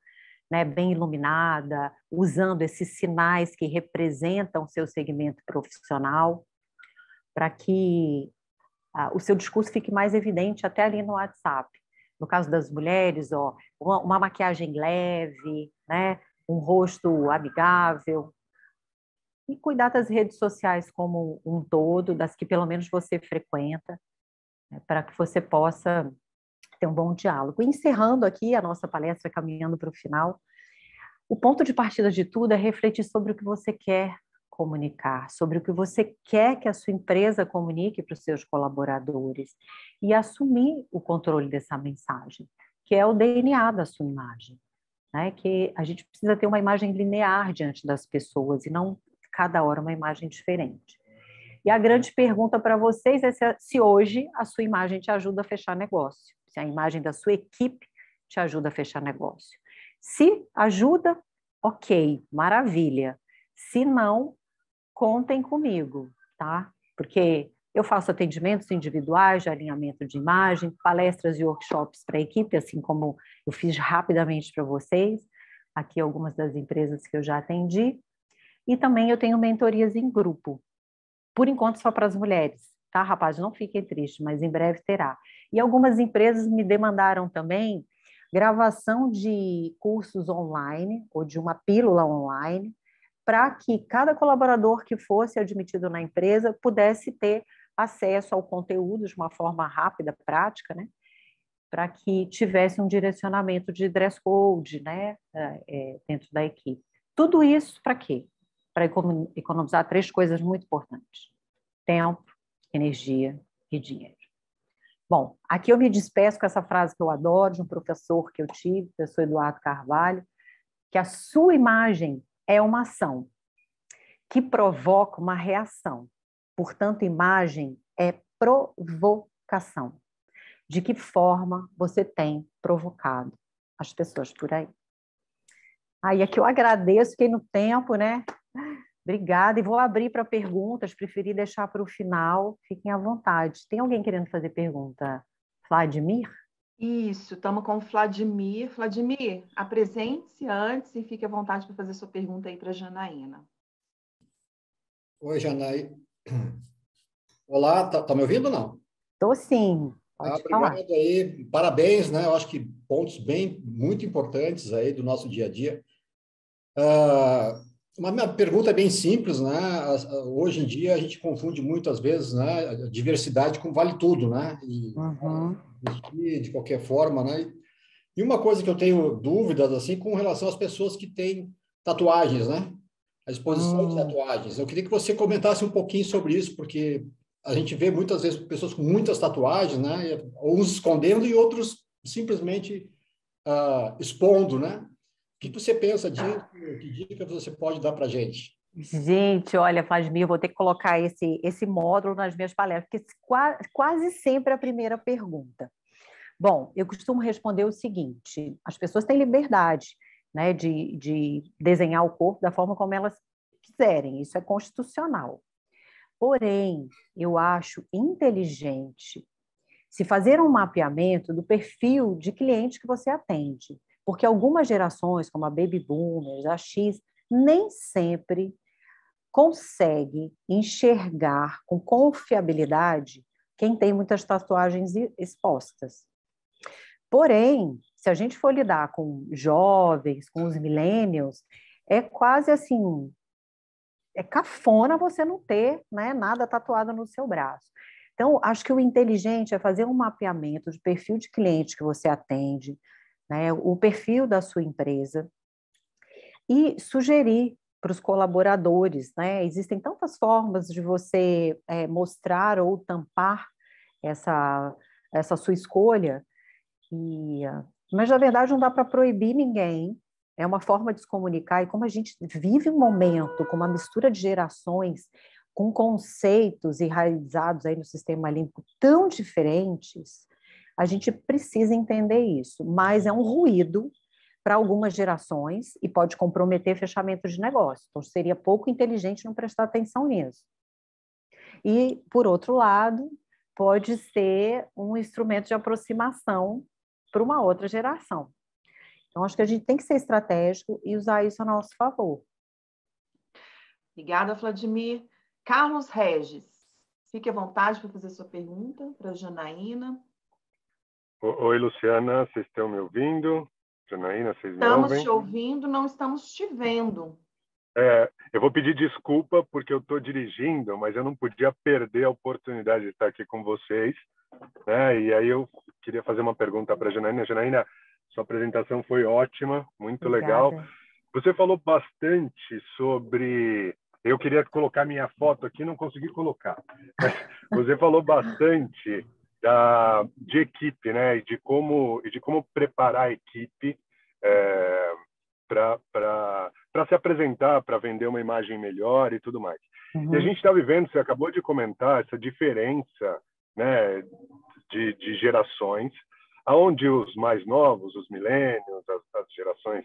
né, bem iluminada, usando esses sinais que representam o seu segmento profissional, para que ah, o seu discurso fique mais evidente até ali no WhatsApp. No caso das mulheres, ó, uma, uma maquiagem leve, né, um rosto amigável, e cuidar das redes sociais como um todo, das que pelo menos você frequenta, né, para que você possa ter um bom diálogo. encerrando aqui a nossa palestra, caminhando para o final, o ponto de partida de tudo é refletir sobre o que você quer comunicar, sobre o que você quer que a sua empresa comunique para os seus colaboradores e assumir o controle dessa mensagem, que é o DNA da sua imagem. Né? Que a gente precisa ter uma imagem linear diante das pessoas e não cada hora uma imagem diferente. E a grande pergunta para vocês é se, se hoje a sua imagem te ajuda a fechar negócio, se a imagem da sua equipe te ajuda a fechar negócio. Se ajuda, ok, maravilha. Se não, contem comigo, tá? Porque eu faço atendimentos individuais de alinhamento de imagem, palestras e workshops para a equipe, assim como eu fiz rapidamente para vocês, aqui algumas das empresas que eu já atendi. E também eu tenho mentorias em grupo. Por enquanto, só para as mulheres, tá, rapaz? Não fiquem tristes, mas em breve terá. E algumas empresas me demandaram também gravação de cursos online ou de uma pílula online para que cada colaborador que fosse admitido na empresa pudesse ter acesso ao conteúdo de uma forma rápida, prática, né? para que tivesse um direcionamento de dress code né? É, é dentro da equipe. Tudo isso para quê? para economizar três coisas muito importantes: tempo, energia e dinheiro. Bom, aqui eu me despeço com essa frase que eu adoro, de um professor que eu tive, o professor Eduardo Carvalho, que a sua imagem é uma ação que provoca uma reação. Portanto, imagem é provocação. De que forma você tem provocado as pessoas por aí? Aí ah, é que eu agradeço, fiquei no tempo, né? Obrigada, e vou abrir para perguntas, preferi deixar para o final, fiquem à vontade. Tem alguém querendo fazer pergunta? Vladimir? Isso, estamos com o Vladimir. Vladimir, apresente-se antes e fique à vontade para fazer sua pergunta aí para a Janaína. Oi, Janaína. Olá, tá, tá, me ouvindo ou não? Tô sim. Pode ah, obrigado aí, parabéns, né? Eu acho que pontos bem muito importantes aí do nosso dia a dia. Uh, uma pergunta é bem simples, né? Hoje em dia a gente confunde muitas vezes, né? Diversidade com vale tudo, né? E, uhum. de qualquer forma, né? E uma coisa que eu tenho dúvidas assim com relação às pessoas que têm tatuagens, né? A exposição uhum. de hum. tatuagens. Eu queria que você comentasse um pouquinho sobre isso, porque a gente vê muitas vezes pessoas com muitas tatuagens, né? Uns escondendo e outros simplesmente uh, expondo, né? que você pensa tá. disso? Que dica você pode dar para gente? Gente, olha, Vladimir, vou ter que colocar esse, esse módulo nas minhas palestras, porque quase sempre é a primeira pergunta. Bom, eu costumo responder o seguinte: as pessoas têm liberdade né, de, de desenhar o corpo da forma como elas quiserem, isso é constitucional. Porém, eu acho inteligente se fazer um mapeamento do perfil de cliente que você atende. Porque algumas gerações, como a Baby Boomers, a X, nem sempre consegue enxergar com confiabilidade quem tem muitas tatuagens expostas. Porém, se a gente for lidar com jovens, com os millennials, é quase assim, é cafona você não ter né, nada tatuado no seu braço. Então, acho que o inteligente é fazer um mapeamento de perfil de cliente que você atende, né, o perfil da sua empresa e sugerir para os colaboradores, né? Existem tantas formas de você é, mostrar ou tampar essa, essa sua escolha, que, mas na verdade não dá para proibir ninguém. É uma forma de se comunicar e como a gente vive um momento com uma mistura de gerações, com conceitos enraizados aí no sistema límpico tão diferentes, a gente precisa entender isso, mas é um ruído para algumas gerações e pode comprometer fechamento de negócio. Então, seria pouco inteligente não prestar atenção nisso. E, por outro lado, pode ser um instrumento de aproximação para uma outra geração. Então, acho que a gente tem que ser estratégico e usar isso a nosso favor. Obrigada, Vladimir. Carlos Regis, fique à vontade para fazer sua pergunta para a Janaína. Oi, Luciana, vocês estão me ouvindo? Janaína, vocês estamos me ouvem? Estamos te ouvindo, não estamos te vendo. É, eu vou pedir desculpa porque eu estou dirigindo, mas eu não podia perder a oportunidade de estar aqui com vocês. Né? E aí eu queria fazer uma pergunta para a Janaína. Janaína, sua apresentação foi ótima, muito Obrigada. legal. Você falou bastante sobre. Eu queria colocar minha foto aqui, não consegui colocar. você falou bastante da, de equipe, né? E de como, e de como preparar a equipe é, para se apresentar, para vender uma imagem melhor e tudo mais. Uhum. E a gente está vivendo, você acabou de comentar, essa diferença né, de, de gerações, aonde os mais novos, os milênios, as, as, gerações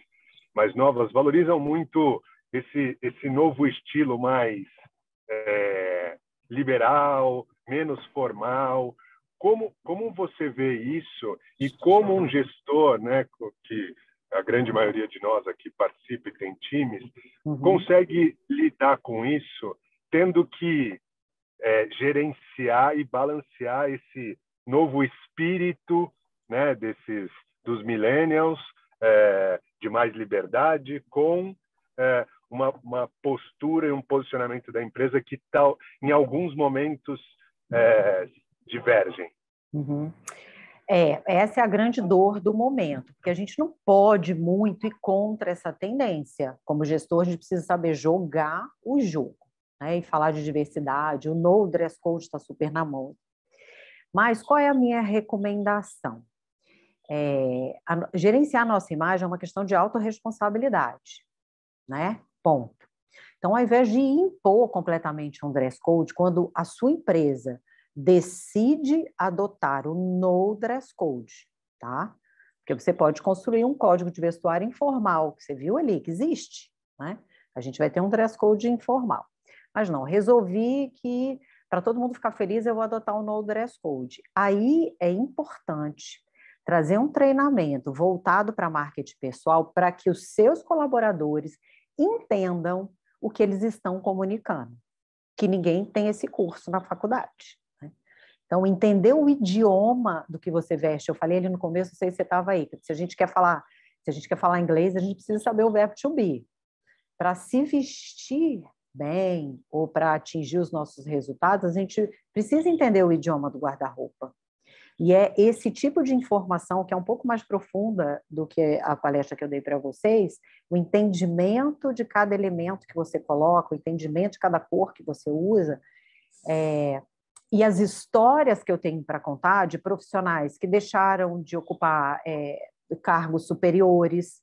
mais novas, valorizam muito esse, esse novo estilo mais é, liberal, menos formal, como, como você vê isso e tá como um gestor, né, que a grande maioria de nós aqui participa e tem times, uhum. consegue lidar com isso, tendo que é, gerenciar e balancear esse novo espírito né, desses dos millennials é, de mais liberdade com é, uma, uma, postura e um posicionamento da empresa que tal em alguns momentos é, divergem. Uhum. É, essa é a grande dor do momento, porque a gente não pode muito ir contra essa tendência. Como gestor, a gente precisa saber jogar o jogo né? e falar de diversidade. O no dress code está super na mão. Mas qual é a minha recomendação? É, a, gerenciar a nossa imagem é uma questão de autorresponsabilidade, né? Ponto. Então, ao invés de impor completamente um dress code, quando a sua empresa decide adotar o no dress code, tá? Porque você pode construir um código de vestuário informal, que você viu ali, que existe, né? A gente vai ter um dress code informal. Mas não, resolvi que para todo mundo ficar feliz eu vou adotar o no dress code. Aí é importante trazer um treinamento voltado para marketing pessoal para que os seus colaboradores entendam o que eles estão comunicando, que ninguém tem esse curso na faculdade. Então, entender o idioma do que você veste. Eu falei ali no começo, não sei se você estava aí. Se a gente quer falar, se a gente quer falar inglês, a gente precisa saber o verbo to be. Para se vestir bem ou para atingir os nossos resultados, a gente precisa entender o idioma do guarda-roupa. E é esse tipo de informação que é um pouco mais profunda do que a palestra que eu dei para vocês, o entendimento de cada elemento que você coloca, o entendimento de cada cor que você usa, é, e as histórias que eu tenho para contar de profissionais que deixaram de ocupar é, cargos superiores,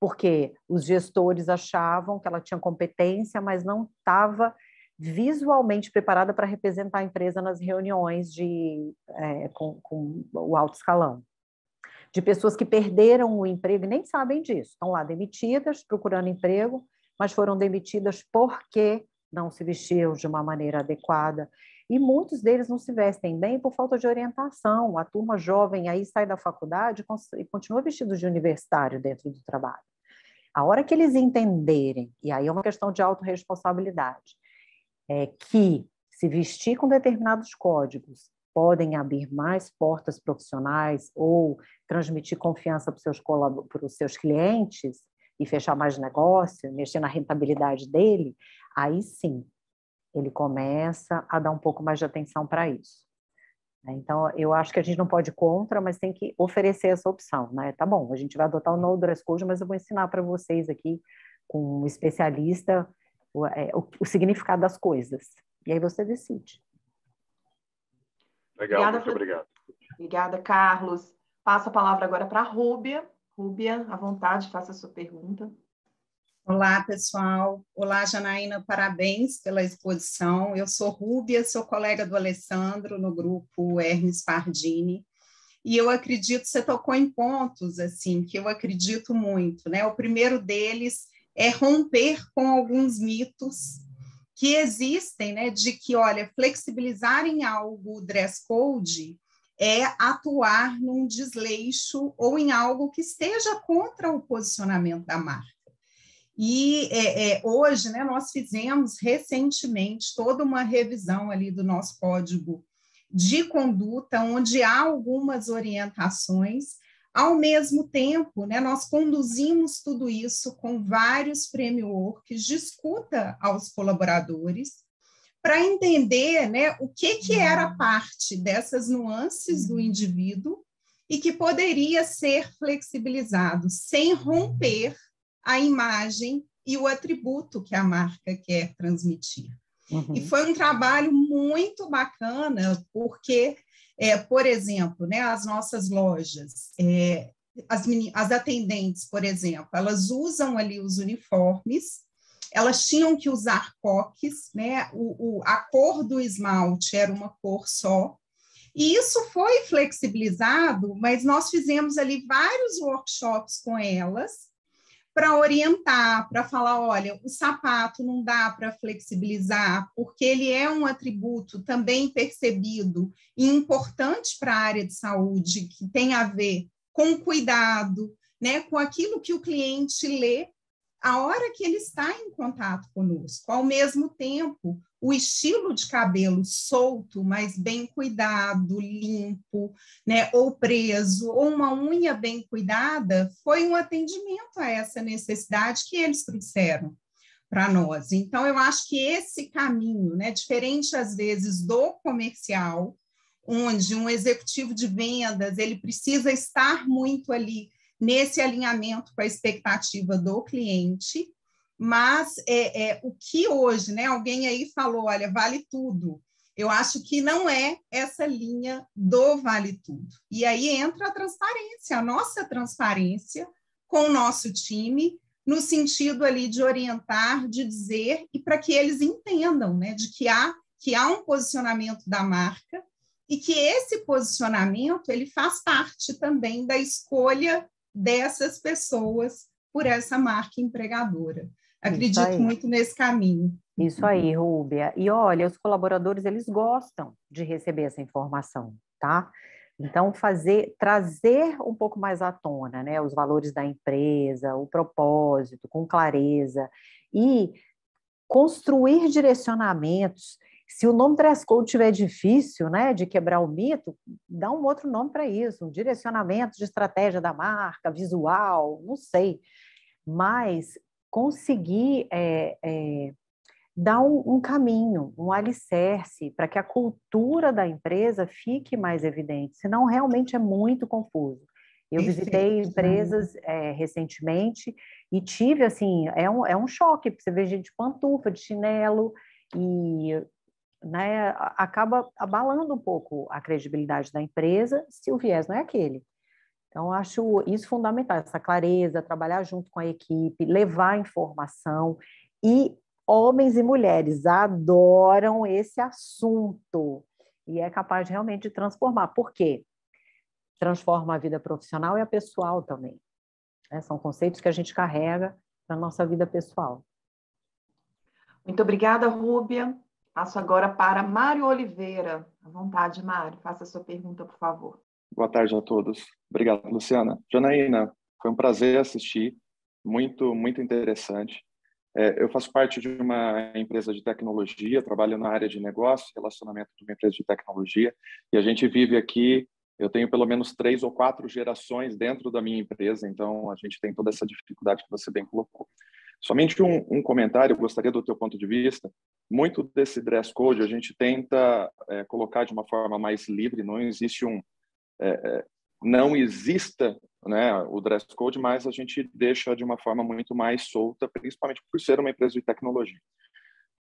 porque os gestores achavam que ela tinha competência, mas não estava visualmente preparada para representar a empresa nas reuniões de, é, com, com o alto escalão. De pessoas que perderam o emprego e nem sabem disso, estão lá demitidas, procurando emprego, mas foram demitidas porque não se vestiam de uma maneira adequada e muitos deles não se vestem bem por falta de orientação. A turma jovem aí sai da faculdade e continua vestido de universitário dentro do trabalho. A hora que eles entenderem, e aí é uma questão de autorresponsabilidade, é que se vestir com determinados códigos podem abrir mais portas profissionais ou transmitir confiança para os seus, para os seus clientes e fechar mais negócio, mexer na rentabilidade dele, aí sim, ele começa a dar um pouco mais de atenção para isso. Né? Então, eu acho que a gente não pode ir contra, mas tem que oferecer essa opção, né? Tá bom, a gente vai adotar o no dress code, mas eu vou ensinar para vocês aqui, com um especialista, o, é, o, o, significado das coisas. E aí você decide. Legal, obrigada, muito obrigado. Obrigada, Carlos. Passo a palavra agora para a Rúbia. Rúbia, à vontade, faça a sua pergunta. Olá, pessoal. Olá, Janaína, parabéns pela exposição. Eu sou Rúbia, sou colega do Alessandro no grupo Hermes Pardini. E eu acredito, você tocou em pontos assim que eu acredito muito, né? O primeiro deles é romper com alguns mitos que existem, né, de que, olha, flexibilizar em algo o dress code é atuar num desleixo ou em algo que esteja contra o posicionamento da marca. E é, é, hoje, né, nós fizemos recentemente toda uma revisão ali do nosso código de conduta, onde há algumas orientações. Ao mesmo tempo, né, nós conduzimos tudo isso com vários frameworks de escuta aos colaboradores, para entender né, o que, que uhum. era parte dessas nuances do uhum. indivíduo e que poderia ser flexibilizado, sem uhum. romper a imagem e o atributo que a marca quer transmitir. Uhum. E foi um trabalho muito bacana, porque, é, por exemplo, né, as nossas lojas, é, as, as atendentes, por exemplo, elas usam ali os uniformes, elas tinham que usar coques, né? O, o, a cor do esmalte era uma cor só. E isso foi flexibilizado, mas nós fizemos ali vários workshops com elas para orientar, para falar, olha, o sapato não dá para flexibilizar, porque ele é um atributo também percebido e importante para a área de saúde, que tem a ver com cuidado, né, com aquilo que o cliente lê a hora que ele está em contato conosco. Ao mesmo tempo, o estilo de cabelo solto, mas bem cuidado, limpo, né, ou preso, ou uma unha bem cuidada, foi um atendimento a essa necessidade que eles trouxeram para nós. Então, eu acho que esse caminho, né, diferente às vezes do comercial, onde um executivo de vendas ele precisa estar muito ali nesse alinhamento com a expectativa do cliente, mas é, é, o que hoje, né? Alguém aí falou, olha, vale tudo. Eu acho que não é essa linha do vale tudo. E aí entra a transparência, a nossa transparência com o nosso time, no sentido ali de orientar, de dizer e para que eles entendam, né, de que há que há um posicionamento da marca e que esse posicionamento ele faz parte também da escolha dessas pessoas por essa marca empregadora. Acredito muito nesse caminho. Isso aí, Rúbia. E olha, os colaboradores eles gostam de receber essa informação, tá? Então fazer, trazer um pouco mais à tona, né, os valores da empresa, o propósito com clareza e construir direcionamentos. Se o nome dress code tiver difícil, né, de quebrar o mito, dá um outro nome para isso, um direcionamento de estratégia da marca, visual, não sei. Mas conseguir é, é, dar um, um, caminho, um alicerce, para que a cultura da empresa fique mais evidente, senão realmente é muito confuso. Eu visitei empresas é, recentemente e tive, assim, é um, é um choque, porque você vê gente de pantufa, de chinelo, e né, acaba abalando um pouco a credibilidade da empresa se o viés não é aquele. Então, acho isso fundamental, essa clareza, trabalhar junto com a equipe, levar informação. E homens e mulheres adoram esse assunto e é capaz de, realmente de transformar. Por quê? Transforma a vida profissional e a pessoal também. Né? são conceitos que a gente carrega na nossa vida pessoal. Muito obrigada, Rúbia. Passo agora para Mário Oliveira. À vontade, Mário, faça a sua pergunta, por favor. Boa tarde a todos. Obrigado, Luciana. Janaína, foi um prazer assistir, muito, muito interessante. É, eu faço parte de uma empresa de tecnologia, trabalho na área de negócio, relacionamento de uma empresa de tecnologia, e a gente vive aqui. Eu tenho pelo menos três ou quatro gerações dentro da minha empresa, então a gente tem toda essa dificuldade que você bem colocou. Somente um, um comentário, gostaria do teu ponto de vista. Muito desse dress code a gente tenta é, colocar de uma forma mais livre, não existe um, é, é, não exista né, o dress code, mas a gente deixa de uma forma muito mais solta, principalmente por ser uma empresa de tecnologia.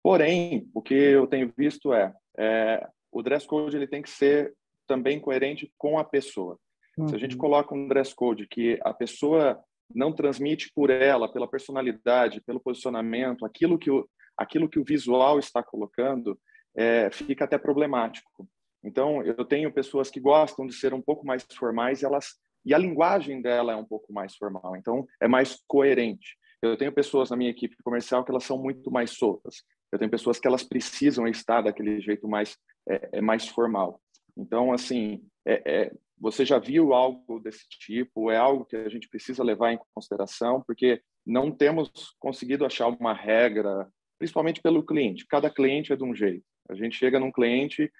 Porém, o que eu tenho visto é, é o dress code ele tem que ser também coerente com a pessoa. Uhum. Se a gente uhum. coloca um dress code que a pessoa não transmite por ela, pela personalidade, pelo posicionamento, aquilo que o, aquilo que o visual está colocando, é, fica até problemático. Então, eu tenho pessoas que gostam de ser um pouco mais formais, elas e a linguagem dela é um pouco mais formal, então é mais coerente. Eu tenho pessoas na minha equipe comercial que elas são muito mais soltas. Eu tenho pessoas que elas precisam estar daquele jeito mais é, é mais formal. Então, assim, é, é, você já viu algo desse tipo? É algo que a gente precisa levar em consideração, porque não temos conseguido achar uma regra, principalmente pelo cliente. Cada cliente é de um jeito. A gente chega num cliente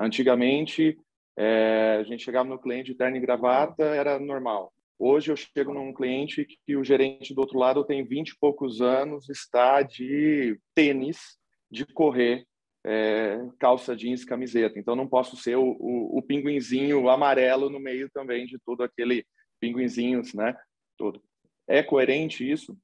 Antigamente, é, a gente chegava no cliente de terno e gravata, era normal. Hoje eu chego num cliente que o gerente do outro lado tem 20 e poucos anos, está de tênis, de correr, é, calça jeans, camiseta. Então não posso ser o, o, o pinguinzinho amarelo no meio também de todo aquele pinguinzinhos, né? Todo. É coerente isso?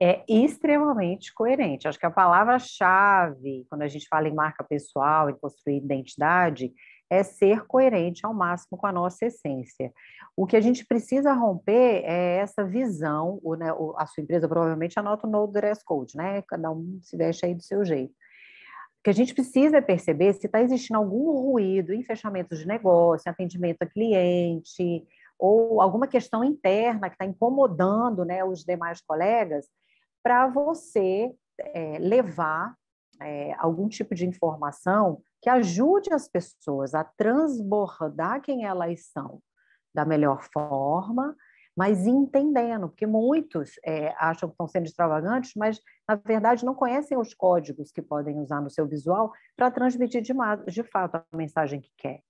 é extremamente coerente. Acho que a palavra-chave, quando a gente fala em marca pessoal, em construir identidade, é ser coerente ao máximo com a nossa essência. O que a gente precisa romper é essa visão, né, a sua empresa provavelmente anota o no dress code, né? Cada um se veste aí do seu jeito. O que a gente precisa é perceber se está existindo algum ruído em fechamento de negócio, em atendimento a cliente, ou alguma questão interna que está incomodando né, os demais colegas, para você é, levar é, algum tipo de informação que ajude as pessoas a transbordar quem elas são da melhor forma, mas entendendo, porque muitos é, acham que estão sendo extravagantes, mas na verdade não conhecem os códigos que podem usar no seu visual para transmitir de, de fato a mensagem que quer.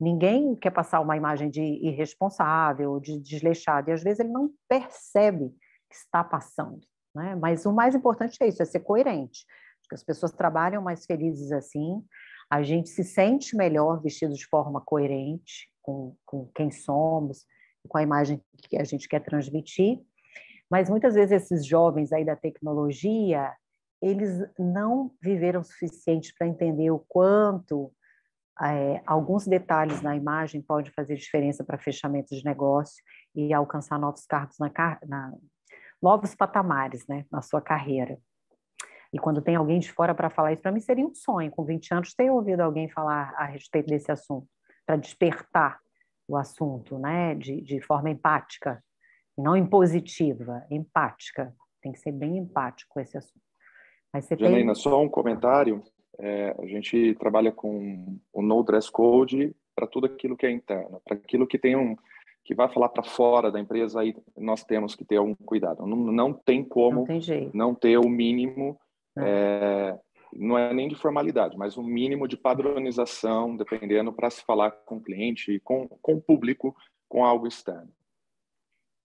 Ninguém quer passar uma imagem de irresponsável, de desleixado, e às vezes ele não percebe que está passando. Né? Mas o mais importante é isso, é ser coerente. Que as pessoas trabalham mais felizes assim, a gente se sente melhor vestido de forma coerente com, com quem somos, com a imagem que a gente quer transmitir. Mas muitas vezes esses jovens aí da tecnologia, eles não viveram o suficiente para entender o quanto é, alguns detalhes na imagem podem fazer diferença para fechamento de negócio e alcançar novos cargos na, na, novos patamares né, na sua carreira. E quando tem alguém de fora para falar isso, para mim seria um sonho, com 20 anos, ter ouvido alguém falar a respeito desse assunto, para despertar o assunto né, de, de forma empática, não impositiva, empática. Tem que ser bem empático esse assunto. Mas você Janaína, tem... só um comentário. É, a gente trabalha com o no dress code para tudo aquilo que é interno, para aquilo que tem um, que vai falar para fora da empresa, aí nós temos que ter algum cuidado. Não, não tem como não, tem não ter o mínimo, não. É, não é nem de formalidade, mas o mínimo de padronização, dependendo, para se falar com o cliente, com, com o público, com algo externo.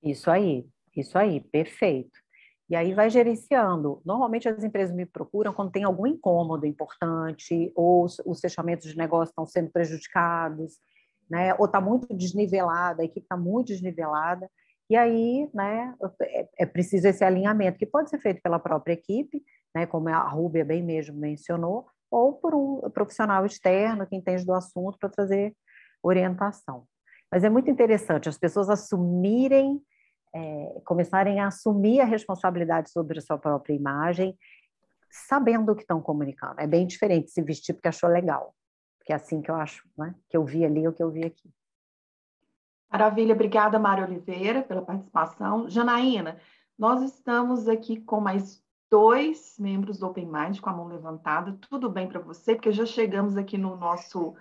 Isso aí, isso aí, perfeito. E aí vai gerenciando. Normalmente as empresas me procuram quando tem algum incômodo importante ou os fechamentos de negócio estão sendo prejudicados né? Ou está muito desnivelada, a equipe está muito desnivelada. E aí, né, é, é preciso esse alinhamento, que pode ser feito pela própria equipe, né, como a Rúbia bem mesmo mencionou, ou por um profissional externo que entende do assunto para trazer orientação. Mas é muito interessante as pessoas assumirem, é, começarem a assumir a responsabilidade sobre a sua própria imagem, sabendo o que estão comunicando. É bem diferente se vestir porque achou legal que é assim que eu acho, né? que eu vi ali, o que eu vi aqui. Maravilha, obrigada, Mário Oliveira, pela participação. Janaína, nós estamos aqui com mais dois membros do Open Mind com a mão levantada. Tudo bem para você? Porque já chegamos aqui no nosso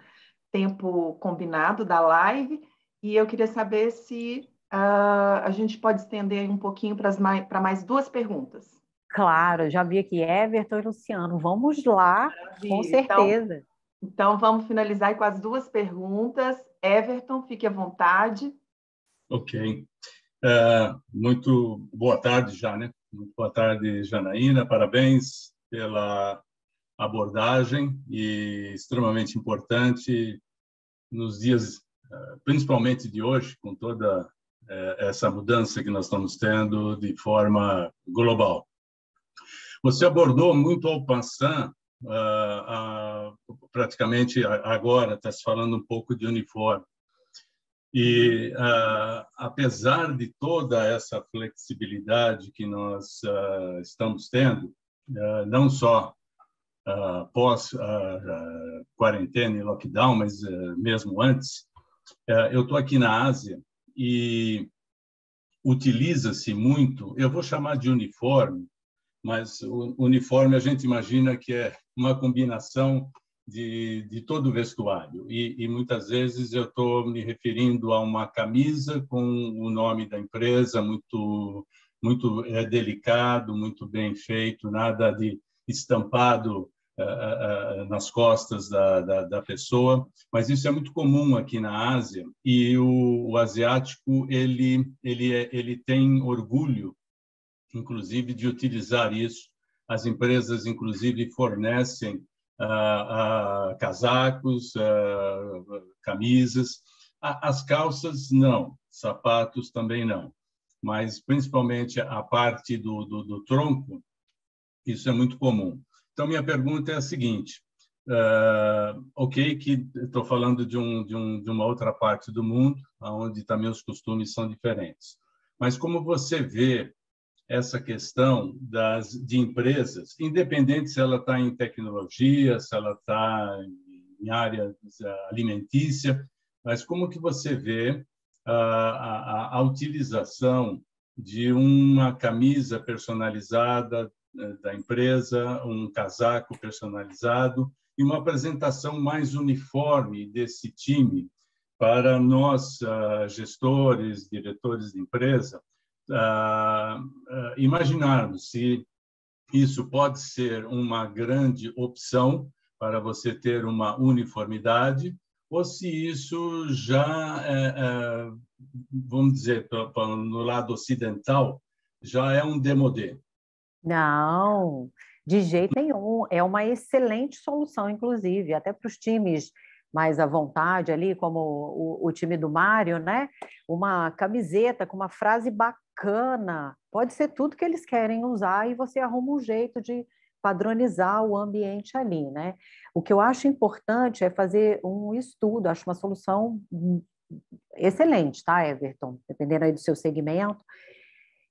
tempo combinado da live e eu queria saber se uh, a gente pode estender um pouquinho para mais, mais duas perguntas. Claro, já vi aqui Everton e Luciano. Vamos lá, Maravilha. com então, certeza. Então, então, vamos finalizar com as duas perguntas. Everton, fique à vontade. Ok. Uh, muito boa tarde já, né? Muito boa tarde, Janaína. Parabéns pela abordagem e extremamente importante nos dias, uh, principalmente de hoje, com toda uh, essa mudança que nós estamos tendo de forma global. Você abordou muito ao Pansan ah, ah, a, praticamente agora está se falando um pouco de uniforme. E ah, apesar de toda essa flexibilidade que nós estamos tendo, não só pós quarentena e lockdown, mas mesmo antes, eu estou aqui na Ásia e utiliza-se muito, eu vou chamar de uniforme, mas o uniforme a gente imagina que é uma combinação de, de todo o vestuário. E, e muitas vezes eu estou me referindo a uma camisa com o nome da empresa, muito, muito é, delicado, muito bem feito, nada de estampado ah, ah, ah, nas costas da, da, da, pessoa, mas isso é muito comum aqui na Ásia e o, o asiático ele ele é, ele tem orgulho inclusive, de utilizar isso. As empresas, inclusive, fornecem ah, ah, casacos, ah, camisas. As calças, não. Sapatos também não. Mas, principalmente, a parte do, do, do tronco, isso é muito comum. Então, minha pergunta é a seguinte. Uh, ok, que estou falando de, um, de, um, de, uma outra parte do mundo, onde também os costumes são diferentes. Mas como você vê essa questão das, de empresas, independente se ela está em tecnologia, se ela está em área ah, alimentícia, mas como que você vê ah, a, a, a utilização de uma camisa personalizada eh, da empresa, um casaco personalizado e uma apresentação mais uniforme desse time para nós ah, gestores, diretores de empresa, ah, ah, imaginarmos se isso pode ser uma grande opção para você ter uma uniformidade, ou se isso já, é, é, vamos dizer, no lado ocidental, já é um demodê. Não, de jeito nenhum. É uma excelente solução, inclusive, até para os times mais à vontade ali, como o, o time do Mário, né? Uma camiseta com uma frase bacana cana, pode ser tudo que eles querem usar e você arruma um jeito de padronizar o ambiente ali, né? O que eu acho importante é fazer um estudo, acho uma solução excelente, tá, Everton? Dependendo aí do seu segmento.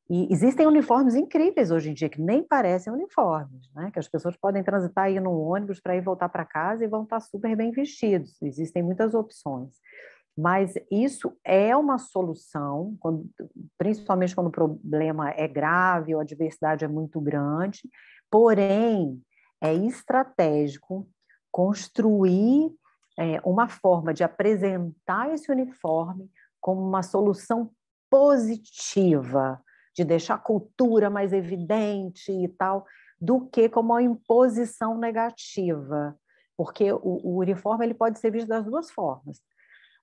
E existem uniformes incríveis hoje em dia que nem parecem uniformes, né? Que as pessoas podem transitar aí no ônibus para ir voltar para casa e vão estar tá super bem vestidos. Existem muitas opções. Mas isso é uma solução, quando, principalmente quando o problema é grave ou a diversidade é muito grande, porém é estratégico construir é, uma forma de apresentar esse uniforme como uma solução positiva, de deixar a cultura mais evidente e tal, do que como uma imposição negativa, porque o, o uniforme ele pode ser visto das duas formas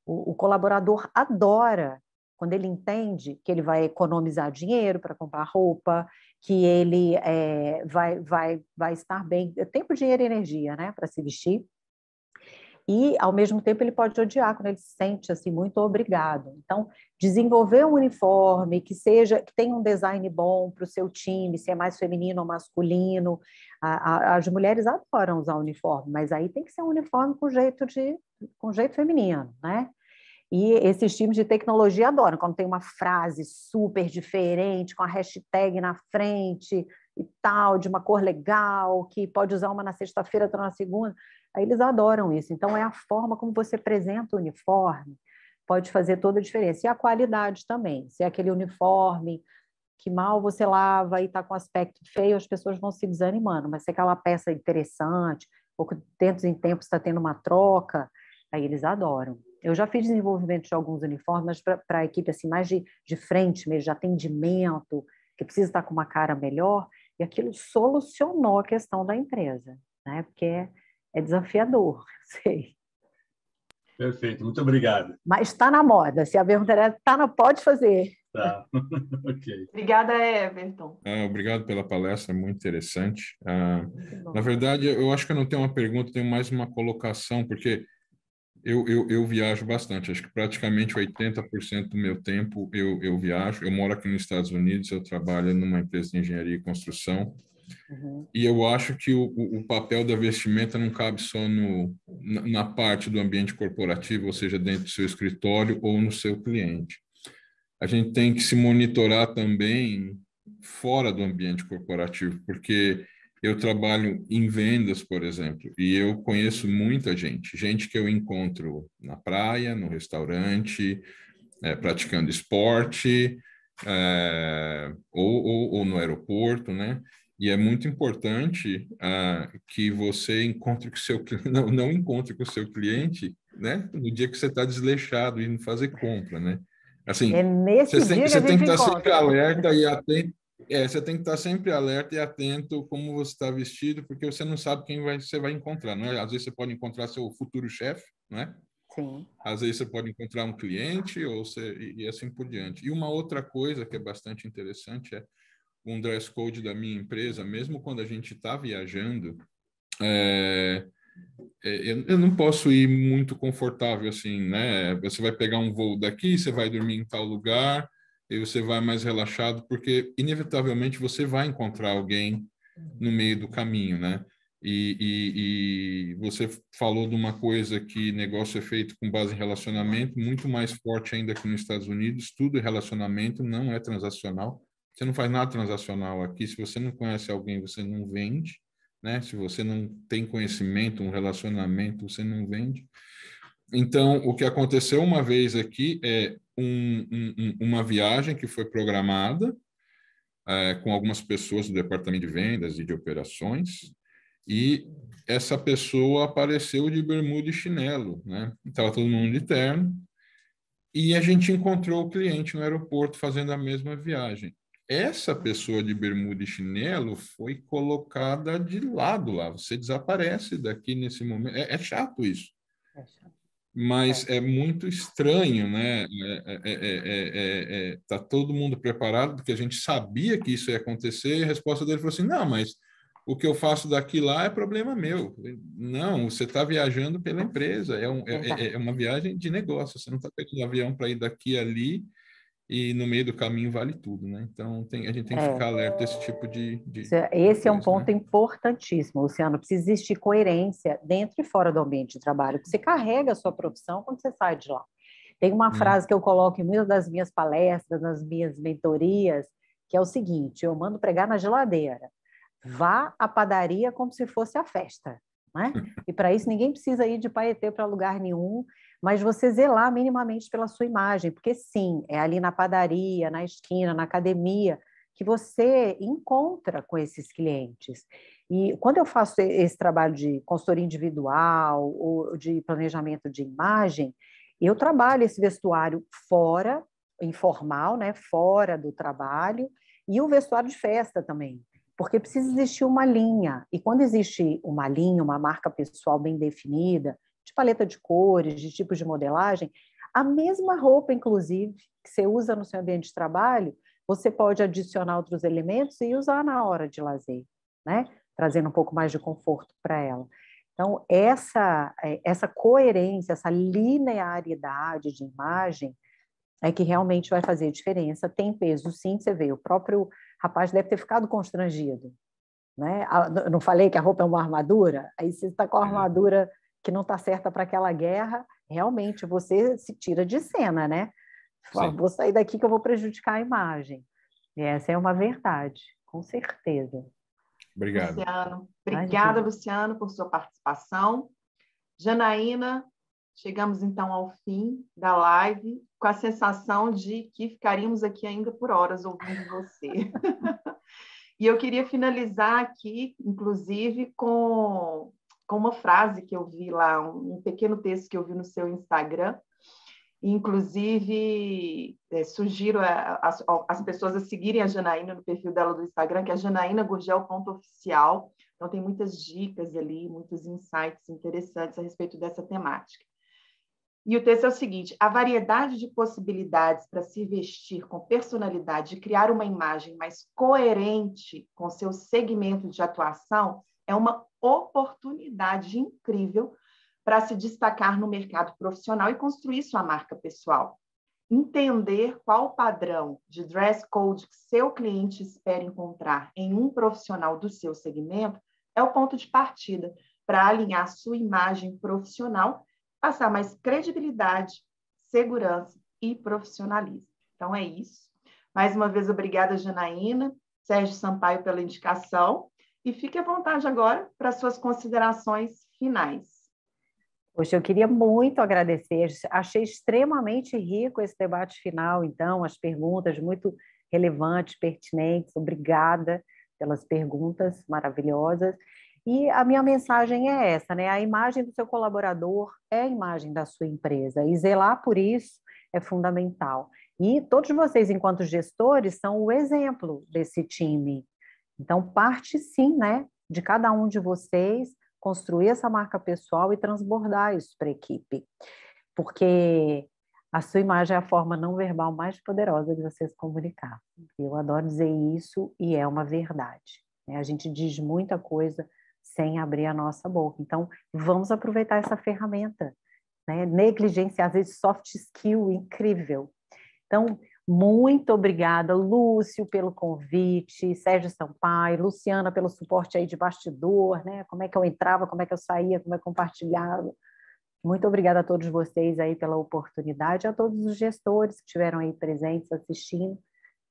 o, o colaborador adora quando ele entende que ele vai economizar dinheiro para comprar roupa, que ele é, vai, vai, vai estar bem, tempo, dinheiro e energia, né, para se vestir, e ao mesmo tempo ele pode odiar quando ele se sente assim muito obrigado. Então, desenvolver um uniforme que seja que tenha um design bom para o seu time, se é mais feminino ou masculino. A, a, as mulheres adoram usar uniforme, mas aí tem que ser um uniforme com jeito de com jeito feminino, né? E esses times de tecnologia adoram quando tem uma frase super diferente com a hashtag na frente e tal, de uma cor legal, que pode usar uma na sexta-feira, outra na segunda. Aí eles adoram isso. Então, é a forma como você apresenta o uniforme, pode fazer toda a diferença. E a qualidade também. Se é aquele uniforme que mal você lava e está com aspecto feio, as pessoas vão se desanimando. Mas se é aquela peça interessante, ou que tempos em tempos está tendo uma troca, aí eles adoram. Eu já fiz desenvolvimento de alguns uniformes para a equipe assim, mais de, de frente mesmo, de atendimento, que precisa estar tá com uma cara melhor, e aquilo solucionou a questão da empresa, né? Porque é desafiador, sei. Perfeito, muito obrigado. Mas está na moda. Se a pergunta era, tá na, pode fazer. Tá, ok. Obrigada, Everton. Ah, obrigado pela palestra, muito interessante. Ah, muito na verdade, eu acho que eu não tenho uma pergunta, tenho mais uma colocação, porque eu, eu, eu viajo bastante, acho que praticamente 80% do meu tempo eu, eu viajo. Eu moro aqui nos Estados Unidos, eu trabalho numa empresa de engenharia e construção, Uhum. E eu acho que o, o, papel da vestimenta não cabe só no, na, na, parte do ambiente corporativo, ou seja, dentro do seu escritório ou no seu cliente. A gente tem que se monitorar também fora do ambiente corporativo, porque eu trabalho em vendas, por exemplo, e eu conheço muita gente, gente que eu encontro na praia, no restaurante, é, praticando esporte, é, ou, ou, ou no aeroporto, né? E é muito importante uh, que você encontre com o seu não, não encontre com o seu cliente, né? No dia que você está desleixado e não fazer compra, né? Assim, é nesse você tem, você tem que estar tá sempre alerta e atento. É, você tem que estar tá sempre alerta e atento como você está vestido, porque você não sabe quem vai, você vai encontrar, não é? Às vezes você pode encontrar seu futuro chefe, né Sim. Às vezes você pode encontrar um cliente ou você, e, e assim por diante. E uma outra coisa que é bastante interessante é um dress code da minha empresa, mesmo quando a gente está viajando, é, é, eu, eu, não posso ir muito confortável assim, né? Você vai pegar um voo daqui, você vai dormir em tal lugar, e você vai mais relaxado, porque inevitavelmente você vai encontrar alguém no meio do caminho, né? E, e, e você falou de uma coisa que negócio é feito com base em relacionamento, muito mais forte ainda que nos Estados Unidos, tudo é relacionamento, não é transacional, você não faz nada transacional aqui. Se você não conhece alguém, você não vende. Né? Se você não tem conhecimento, um relacionamento, você não vende. Então, o que aconteceu uma vez aqui é um, um, uma viagem que foi programada é, com algumas pessoas do departamento de vendas e de operações, e essa pessoa apareceu de bermuda e chinelo, né? Estava todo mundo de terno, e a gente encontrou o cliente no aeroporto fazendo a mesma viagem essa pessoa de bermuda e chinelo foi colocada de lado lá. Você desaparece daqui nesse momento. É, é chato isso. É chato. Mas é. é. muito estranho, né? Está é, é, é, todo mundo preparado, porque a gente sabia que isso ia acontecer, e a resposta dele foi assim: não, mas o que eu faço daqui lá é problema meu. Não, você está viajando pela empresa, é, um, é, é, uma viagem de negócio, você não está pegando avião para ir daqui ali e no meio do caminho vale tudo, né? Então tem, a gente tem que é. ficar alerta a esse tipo de. de é, esse é um né? ponto né? importantíssimo, Luciano. Precisa existir coerência dentro e fora do ambiente de trabalho. Você carrega a sua profissão quando você sai de lá. Tem uma hum. frase que eu coloco em muitas das minhas palestras, nas minhas mentorias, que é o seguinte: eu mando pregar na geladeira. Vá à padaria como se fosse a festa. Né? E para isso ninguém precisa ir de paetê para lugar nenhum mas você zelar minimamente pela sua imagem, porque sim, é ali na padaria, na esquina, na academia, que você encontra com esses clientes. E quando eu faço esse trabalho de consultoria individual ou de planejamento de imagem, eu trabalho esse vestuário fora, informal, né, fora do trabalho, e o vestuário de festa também, porque precisa existir uma linha. E quando existe uma linha, uma marca pessoal bem definida, de paleta de cores, de tipos de modelagem, a mesma roupa, inclusive, que você usa no seu ambiente de trabalho, você pode adicionar outros elementos e usar na hora de lazer, né? Trazendo um pouco mais de conforto para ela. Então, essa, é, essa coerência, essa linearidade de imagem é que realmente vai fazer diferença. Tem peso, sim, você vê. O próprio rapaz deve ter ficado constrangido. Né? Não falei que a roupa é uma armadura? Aí você está com a é. armadura que não está certa para aquela guerra, realmente você se tira de cena, né? Fala, vou sair daqui que eu vou prejudicar a imagem. E essa é uma verdade, com certeza. Obrigado. Luciano. Obrigada, Imagina. Luciano, por sua participação. Janaína, chegamos então ao fim da live, com a sensação de que ficaríamos aqui ainda por horas ouvindo você. e eu queria finalizar aqui, inclusive, com com uma frase que eu vi lá, um, um pequeno texto que eu vi no seu Instagram. Inclusive, é, sugiro as pessoas a seguirem a Janaína no perfil dela do Instagram, que é janaínagurgel.oficial. Então, tem muitas dicas ali, muitos insights interessantes a respeito dessa temática. E o texto é o seguinte: a variedade de possibilidades para se vestir com personalidade e criar uma imagem mais coerente com seu segmento de atuação é uma oportunidade incrível para se destacar no mercado profissional e construir sua marca pessoal. Entender qual o padrão de dress code que seu cliente espera encontrar em um profissional do seu segmento é o ponto de partida para alinhar sua imagem profissional, passar mais credibilidade, segurança e profissionalismo. Então é isso. Mais uma vez, obrigada, Janaína, Sérgio Sampaio, pela indicação. E fique à vontade agora para suas considerações finais. Poxa, eu queria muito agradecer. Achei extremamente rico esse debate final, então, as perguntas muito relevantes, pertinentes. Obrigada pelas perguntas maravilhosas. E a minha mensagem é essa, né? A imagem do seu colaborador é a imagem da sua empresa e zelar por isso é fundamental. E todos vocês, enquanto gestores, são o exemplo desse time. Então, parte sim, né, de cada um de vocês construir essa marca pessoal e transbordar isso para a equipe. Porque a sua imagem é a forma não verbal mais poderosa de vocês comunicar. Eu adoro dizer isso e é uma verdade. Né? A gente diz muita coisa sem abrir a nossa boca. Então, vamos aproveitar essa ferramenta. Né? Negligência, às vezes, soft skill incrível. Então, muito obrigada, Lúcio, pelo convite, Sérgio Sampaio, Luciana, pelo suporte aí de bastidor, né? Como é que eu entrava, como é que eu saía, como é que compartilhava. Muito obrigada a todos vocês aí pela oportunidade, a todos os gestores que estiveram aí presentes assistindo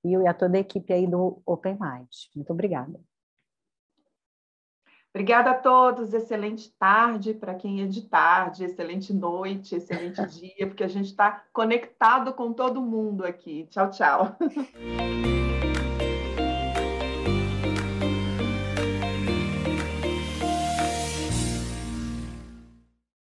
e a toda a equipe aí do Open Mind. Muito obrigada. Obrigada a todos, excelente tarde para quem é de tarde, excelente noite, excelente dia, porque a gente está conectado com todo mundo aqui. Tchau, tchau.